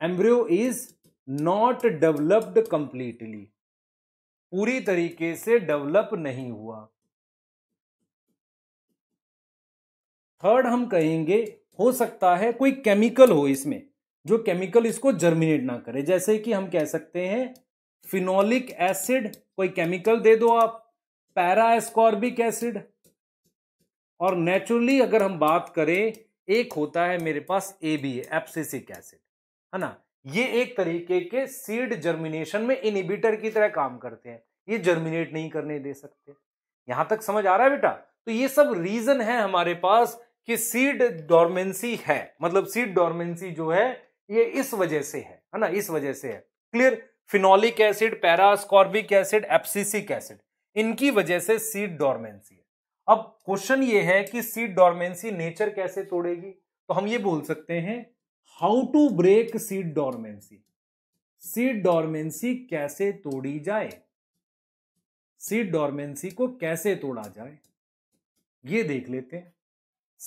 embryo is not developed completely पूरी तरीके से डेवलप नहीं हुआ थर्ड हम कहेंगे हो सकता है कोई केमिकल हो इसमें जो केमिकल इसको जर्मिनेट ना करे जैसे कि हम कह सकते हैं फिनोलिक एसिड कोई केमिकल दे दो आप पैरा एस्कॉर्बिक एसिड और नेचुरली अगर हम बात करें एक होता है मेरे पास ए बी एप्सिसिक एसिड है ना ये एक तरीके के सीड जर्मिनेशन में इनिबिटर की तरह काम करते हैं ये जर्मिनेट नहीं करने दे सकते यहां तक समझ आ रहा है बेटा तो ये सब रीजन है हमारे पास कि सीड डॉर्मेंसी है मतलब सीड डॉर्मेंसी जो है ये इस वजह से है है ना इस वजह से है clear phenolic acid para ascorbic acid abscisic acid इनकी वजह से सीड डॉर्मेंसी है अब क्वेश्चन ये है कि सीड डॉर्मेंसी नेचर कैसे तोड़ेगी तो हम ये बोल सकते हैं how to break seed dormancy seed dormancy कैसे तोड़ी जाए सीड डॉर्मेंसी को कैसे तोड़ा जाए ये देख लेते हैं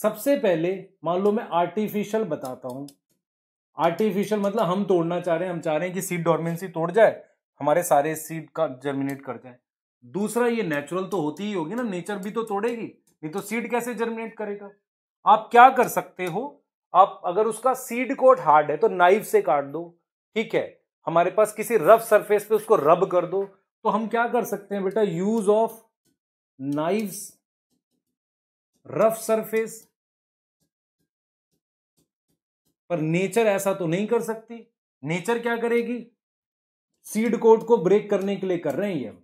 सबसे पहले मान लो मैं आर्टिफिशियल बताता हूं आर्टिफिशियल मतलब हम तोड़ना चाह रहे हैं हम चाह रहे हैं कि सीड डॉर्मेंसी तोड़ जाए हमारे सारे सीड का जर्मिनेट कर जाए दूसरा ये नेचुरल तो होती ही होगी ना नेचर भी तो तोड़ेगी नहीं तो सीड कैसे जर्मिनेट करेगा आप क्या कर सकते हो आप अगर उसका सीड कोट हार्ड है तो नाइफ से काट दो ठीक है हमारे पास किसी रफ सरफेस पे उसको रब कर दो तो हम क्या कर सकते हैं बेटा use of knife rough surface पर नेचर ऐसा तो नहीं कर सकती नेचर क्या करेगी सीड कोट को ब्रेक करने के लिए कर रहे हैं ये हम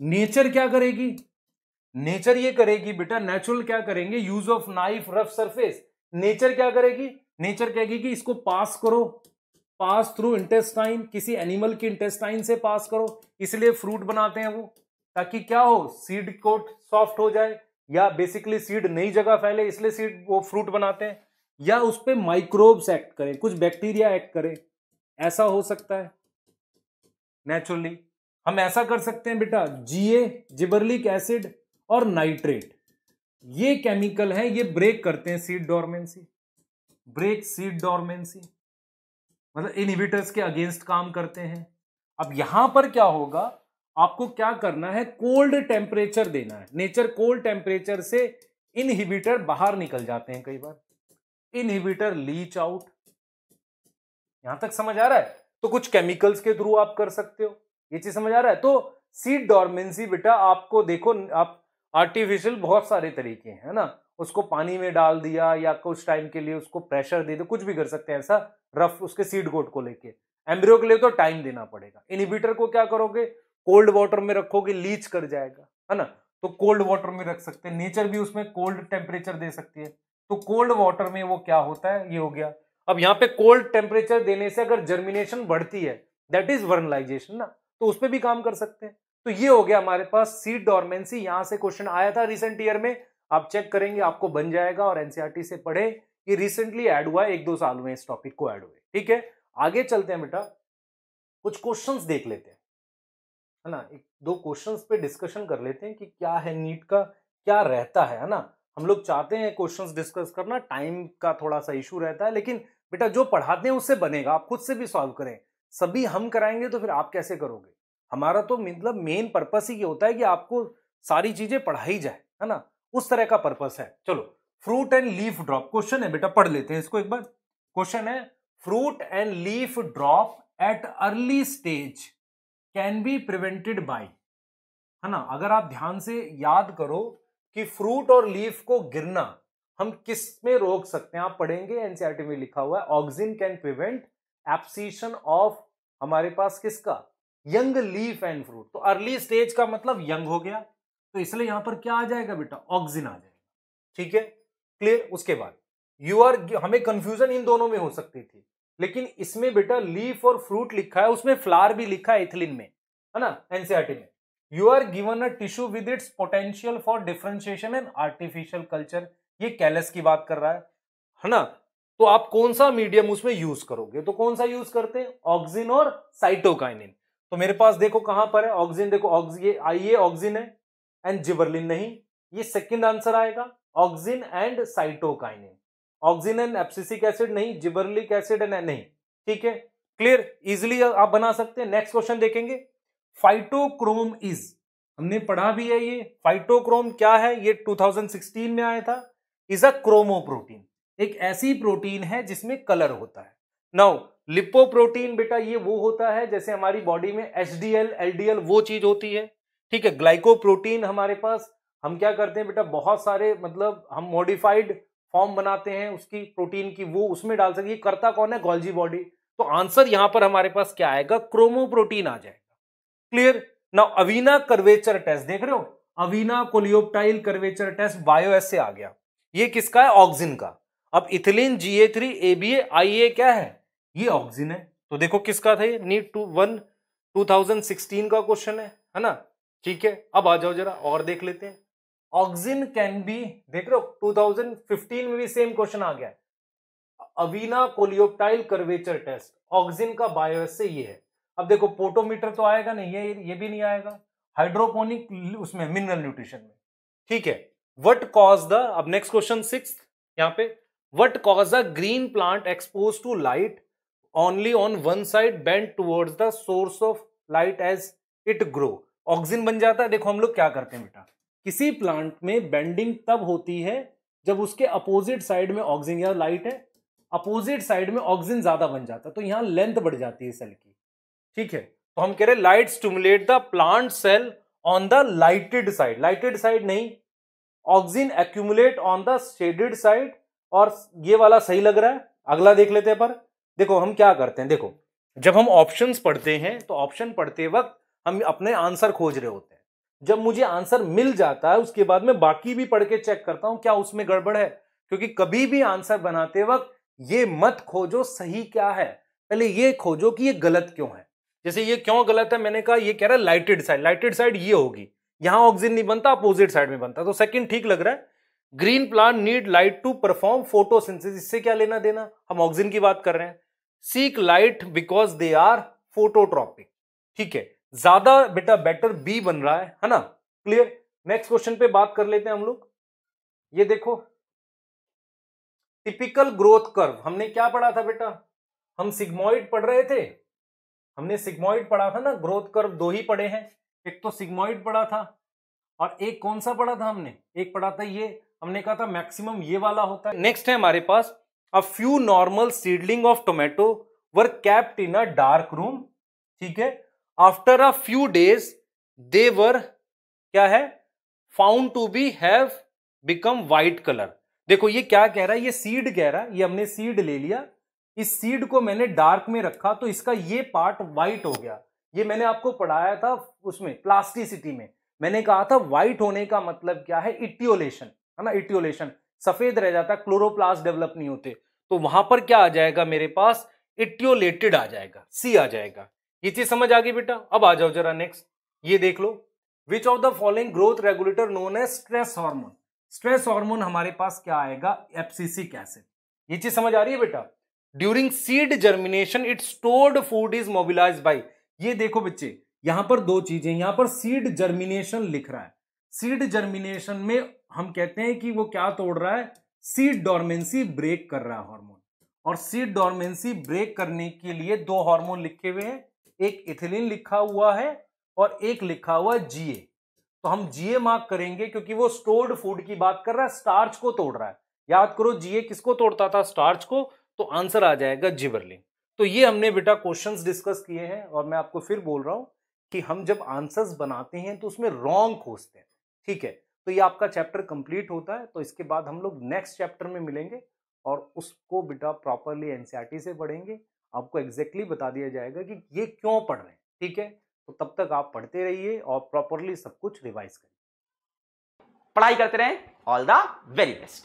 नेचर क्या करेगी नेचर ये करेगी बेटा नेचुरल क्या करेंगे use of knife rough surface nature क्या करेगी नेचर कहेगी कि इसको पास करो पास थ्रू इंटेस्टाइन किसी एनिमल की इंटेस्टाइन से पास करो इसलिए फ्रूट बनाते हैं वो ताकि क्या हो सीड कोट सॉफ्ट हो जाए या बेसिकली सीड नई जगह फैले इसलिए सीड वो फ्रूट बनाते हैं या उस पर माइक्रोब्स एक्ट करें कुछ बैक्टीरिया एक्ट करें ऐसा हो सकता है नेचुरली हम ऐसा कर सकते हैं बेटा जीए जिबरलिक एसिड और नाइट्रेट ये केमिकल है ये ब्रेक करते हैं seed dormancy break seed dormancy मतलब इनहिबिटर्स के अगेंस्ट काम करते हैं अब यहां पर क्या होगा आपको क्या करना है कोल्ड टेम्परेचर देना है नेचर कोल्ड टेम्परेचर से इनहिबिटर बाहर निकल जाते हैं कई बार इनहिबिटर लीच आउट यहां तक समझ आ रहा है तो कुछ केमिकल्स के थ्रू आप कर सकते हो ये चीज समझ आ रहा है तो सीड डॉर्मेंसी बेटा आपको देखो आप आर्टिफिशियल बहुत सारे तरीके हैं ना उसको पानी में डाल दिया या कुछ टाइम के लिए उसको प्रेशर दे दो कुछ भी कर सकते हैं ऐसा रफ उसके सीड कोट को लेके एम्ब्रियो के लिए तो टाइम देना पड़ेगा इनिबिटर को क्या करोगे कोल्ड वाटर में रखोगे लीच कर जाएगा है ना तो कोल्ड वाटर में रख सकते हैं नेचर भी उसमें कोल्ड टेम्परेचर दे सकती है तो कोल्ड वाटर में वो क्या होता है ये हो गया अब यहाँ पे कोल्ड टेम्परेचर देने से अगर जर्मिनेशन बढ़ती है दैट इज वर्नलाइजेशन ना तो उस पर भी काम कर सकते हैं तो ये हो गया हमारे पास सीट डॉर्मेंसी यहां से क्वेश्चन आया था रिसेंट ईयर में आप चेक करेंगे आपको बन जाएगा और एनसीआरटी e से पढ़े ये रिसेंटली ऐड हुआ है एक दो साल में इस टॉपिक को ऐड हुए ठीक है आगे चलते हैं बेटा कुछ क्वेश्चंस देख लेते हैं है ना एक दो क्वेश्चंस पे डिस्कशन कर लेते हैं कि क्या है नीट का क्या रहता है है ना हम लोग चाहते हैं क्वेश्चंस डिस्कस करना टाइम का थोड़ा सा इशू रहता है लेकिन बेटा जो पढ़ाते हैं उससे बनेगा आप खुद से भी सॉल्व करें सभी हम कराएंगे तो फिर आप कैसे करोगे हमारा तो मतलब मेन पर्पस ही ये होता है कि आपको सारी चीजें पढ़ाई जाए है ना उस तरह का पर्पस है चलो fruit and leaf drop question है बेटा पढ़ लेते हैं इसको एक बार क्वेश्चन है fruit and leaf drop at early stage can be prevented by है ना अगर आप ध्यान से याद करो कि फ्रूट और लीफ को गिरना हम किस में रोक सकते हैं आप पढ़ेंगे एनसीआरटी e में लिखा हुआ है auxin can prevent abscission of हमारे पास किसका यंग लीफ एंड फ्रूट तो अर्ली स्टेज का मतलब यंग हो गया तो इसलिए यहां पर क्या आ जाएगा बेटा ऑक्सिन आ जाएगा ठीक है क्लियर उसके बाद यू आर हमें कंफ्यूजन इन दोनों में हो सकती थी लेकिन इसमें बेटा लीफ और फ्रूट लिखा है उसमें फ्लावर भी लिखा है इथिलीन में है ना एनसीआरटी e में you are given a tissue with its potential for differentiation and artificial culture ये कैलस की बात कर रहा है है ना तो आप कौन सा मीडियम उसमें यूज करोगे तो कौन सा यूज करते हैं ऑक्सिन और साइटोकाइनिन तो मेरे पास देखो कहां पर है ऑक्सिन देखो ये आइए ऑक्सिन है एंड जिबरलिन नहीं ये सेकंड आंसर आएगा auxin and cytokinin auxin and abscisic acid नहीं जिबरलिक एसिड एंड नहीं ठीक है क्लियर इजिली आप बना सकते हैं नेक्स्ट क्वेश्चन देखेंगे फाइटोक्रोम इज हमने पढ़ा भी है ये फाइटोक्रोम क्या है ये 2016 में आया था इज अ क्रोमोप्रोटीन एक ऐसी प्रोटीन है जिसमें कलर होता है नाउ लिपोप्रोटीन बेटा ये वो होता है जैसे हमारी बॉडी में H D L L D L वो चीज होती है ठीक है ग्लाइकोप्रोटीन हमारे पास हम क्या करते हैं बेटा बहुत सारे मतलब हम मॉडिफाइड फॉर्म बनाते हैं उसकी प्रोटीन की वो उसमें डाल सकते ये करता कौन है गोल्जी बॉडी तो आंसर यहां पर हमारे पास क्या आएगा क्रोमोप्रोटीन आ जाएगा क्लियर ना अवीना कर्वेचर टेस्ट देख रहे हो Avena coleoptile curvature test bioassay से आ गया ये किसका है ऑक्सिन का अब ethylene G A three A A B I A क्या है ये ऑक्सीजन है तो देखो किसका था ये NEET two one two thousand sixteen का क्वेश्चन है है ना ठीक है अब आ जाओ जरा और देख लेते हैं ऑक्सीजन कैन बी देख रहे हो 2015 में भी सेम क्वेश्चन आ गया Avena coleoptile curvature test auxin का बायोस से ये है अब देखो पोटोमीटर तो आएगा नहीं ये ये भी नहीं आएगा हाइड्रोपोनिक उसमें मिनरल न्यूट्रिशन में ठीक है वट कॉज द अब नेक्स्ट क्वेश्चन सिक्स यहाँ पे what cause a green plant expose to light only on one side bend towards the source of light as it grow auxin बन जाता है देखो हम लोग क्या करते हैं बेटा किसी प्लांट में बेंडिंग तब होती है जब उसके अपोजिट साइड में ऑक्सीजन या लाइट है अपोजिट साइड में ऑक्सीजन ज्यादा बन जाता है तो यहाँ लेंथ बढ़ जाती है सेल की ठीक है तो हम कह रहे light stimulate the plant cell on the lighted side lighted side नहीं auxin accumulate on the shaded side और ये वाला सही लग रहा है अगला देख लेते हैं पर देखो हम क्या करते हैं देखो जब हम ऑप्शन पढ़ते हैं तो ऑप्शन पढ़ते वक्त हम अपने आंसर खोज रहे होते हैं जब मुझे आंसर मिल जाता है उसके बाद मैं बाकी भी पढ़ के चेक करता हूं क्या उसमें गड़बड़ है क्योंकि कभी भी आंसर बनाते वक्त ये मत खोजो सही क्या है पहले ये खोजो कि ये गलत क्यों है जैसे ये क्यों गलत है मैंने कहा ये कह रहा है लाइटेड साइड लाइटेड साइड ये होगी यहां ऑक्सीजन नहीं बनता अपोजिट साइड में बनता तो सेकंड ठीक लग रहा है green plant need light to perform photosynthesis इससे क्या लेना देना हम ऑक्सीजन की बात कर रहे हैं seek light because they are phototropic ठीक है ज्यादा बेटा बेटर बी बन रहा है है ना क्लियर नेक्स्ट क्वेश्चन पे बात कर लेते हैं हम लोग ये देखो टिपिकल ग्रोथ कर्व हमने क्या पढ़ा था बेटा हम सिग्मोइड पढ़ रहे थे हमने सिग्मोइड पढ़ा था ना ग्रोथ कर्व दो ही पढ़े हैं एक तो सिग्मोइड पढ़ा था और एक कौन सा पढ़ा था हमने एक पढ़ा था ये हमने कहा था मैक्सिमम ये वाला होता है नेक्स्ट है हमारे पास a few normal seedling of tomato were kept in a dark room ठीक है after a few days they were क्या है found to be have become white colour देखो ये क्या कह रहा है ये सीड कह रहा है ये हमने सीड ले लिया इस सीड को मैंने डार्क में रखा तो इसका ये पार्ट वाइट हो गया ये मैंने आपको पढ़ाया था उसमें प्लास्टिसिटी में मैंने कहा था व्हाइट होने का मतलब क्या है इटियोलेशन है ना इटियोलेशन सफेद रह जाता है क्लोरोप्लास्ट डेवलप नहीं होते तो वहां पर क्या आ जाएगा मेरे पास इटियोलेटेड आ जाएगा सी आ जाएगा ये चीज समझ आ गई बेटा अब आ जाओ जरा नेक्स्ट ये देख लो which of the following growth regulator known है स्ट्रेस हॉर्मोन स्ट्रेस हॉर्मोन हमारे पास क्या आएगा एफसीसी कैसे ये चीज समझ आ रही है बेटा during seed germination it stored food is mobilize by ये देखो बच्चे यहां पर दो चीजें यहां पर सीड जर्मिनेशन लिख रहा है सीड जर्मिनेशन में हम कहते हैं कि वो क्या तोड़ रहा है सीड डॉर्मेंसी ब्रेक कर रहा है हार्मोन और सीड डॉर्मेंसी ब्रेक करने के लिए दो हार्मोन लिखे हुए हैं एक इथिलीन लिखा हुआ है और एक लिखा हुआ जीए तो हम जीए मार्क करेंगे क्योंकि वो स्टोर्ड फूड की बात कर रहा है स्टार्च को तोड़ रहा है याद करो जीए किसको तोड़ता था स्टार्च को तो आंसर आ जाएगा जिबरलिन तो ये हमने बेटा क्वेश्चंस डिस्कस किए हैं और मैं आपको फिर बोल रहा हूं कि हम जब आंसर्स बनाते हैं तो उसमें रॉन्ग खोजते हैं ठीक है तो ये आपका चैप्टर कंप्लीट होता है तो इसके बाद हम लोग नेक्स्ट चैप्टर में मिलेंगे और उसको बेटा प्रॉपरली एनसीईआरटी e से पढ़ेंगे आपको एग्जैक्टली exactly बता दिया जाएगा कि ये क्यों पढ़ रहे हैं ठीक है तो तब तक आप पढ़ते रहिए और प्रॉपरली सब कुछ रिवाइज करिए पढ़ाई करते रहें ऑल द वेरी बेस्ट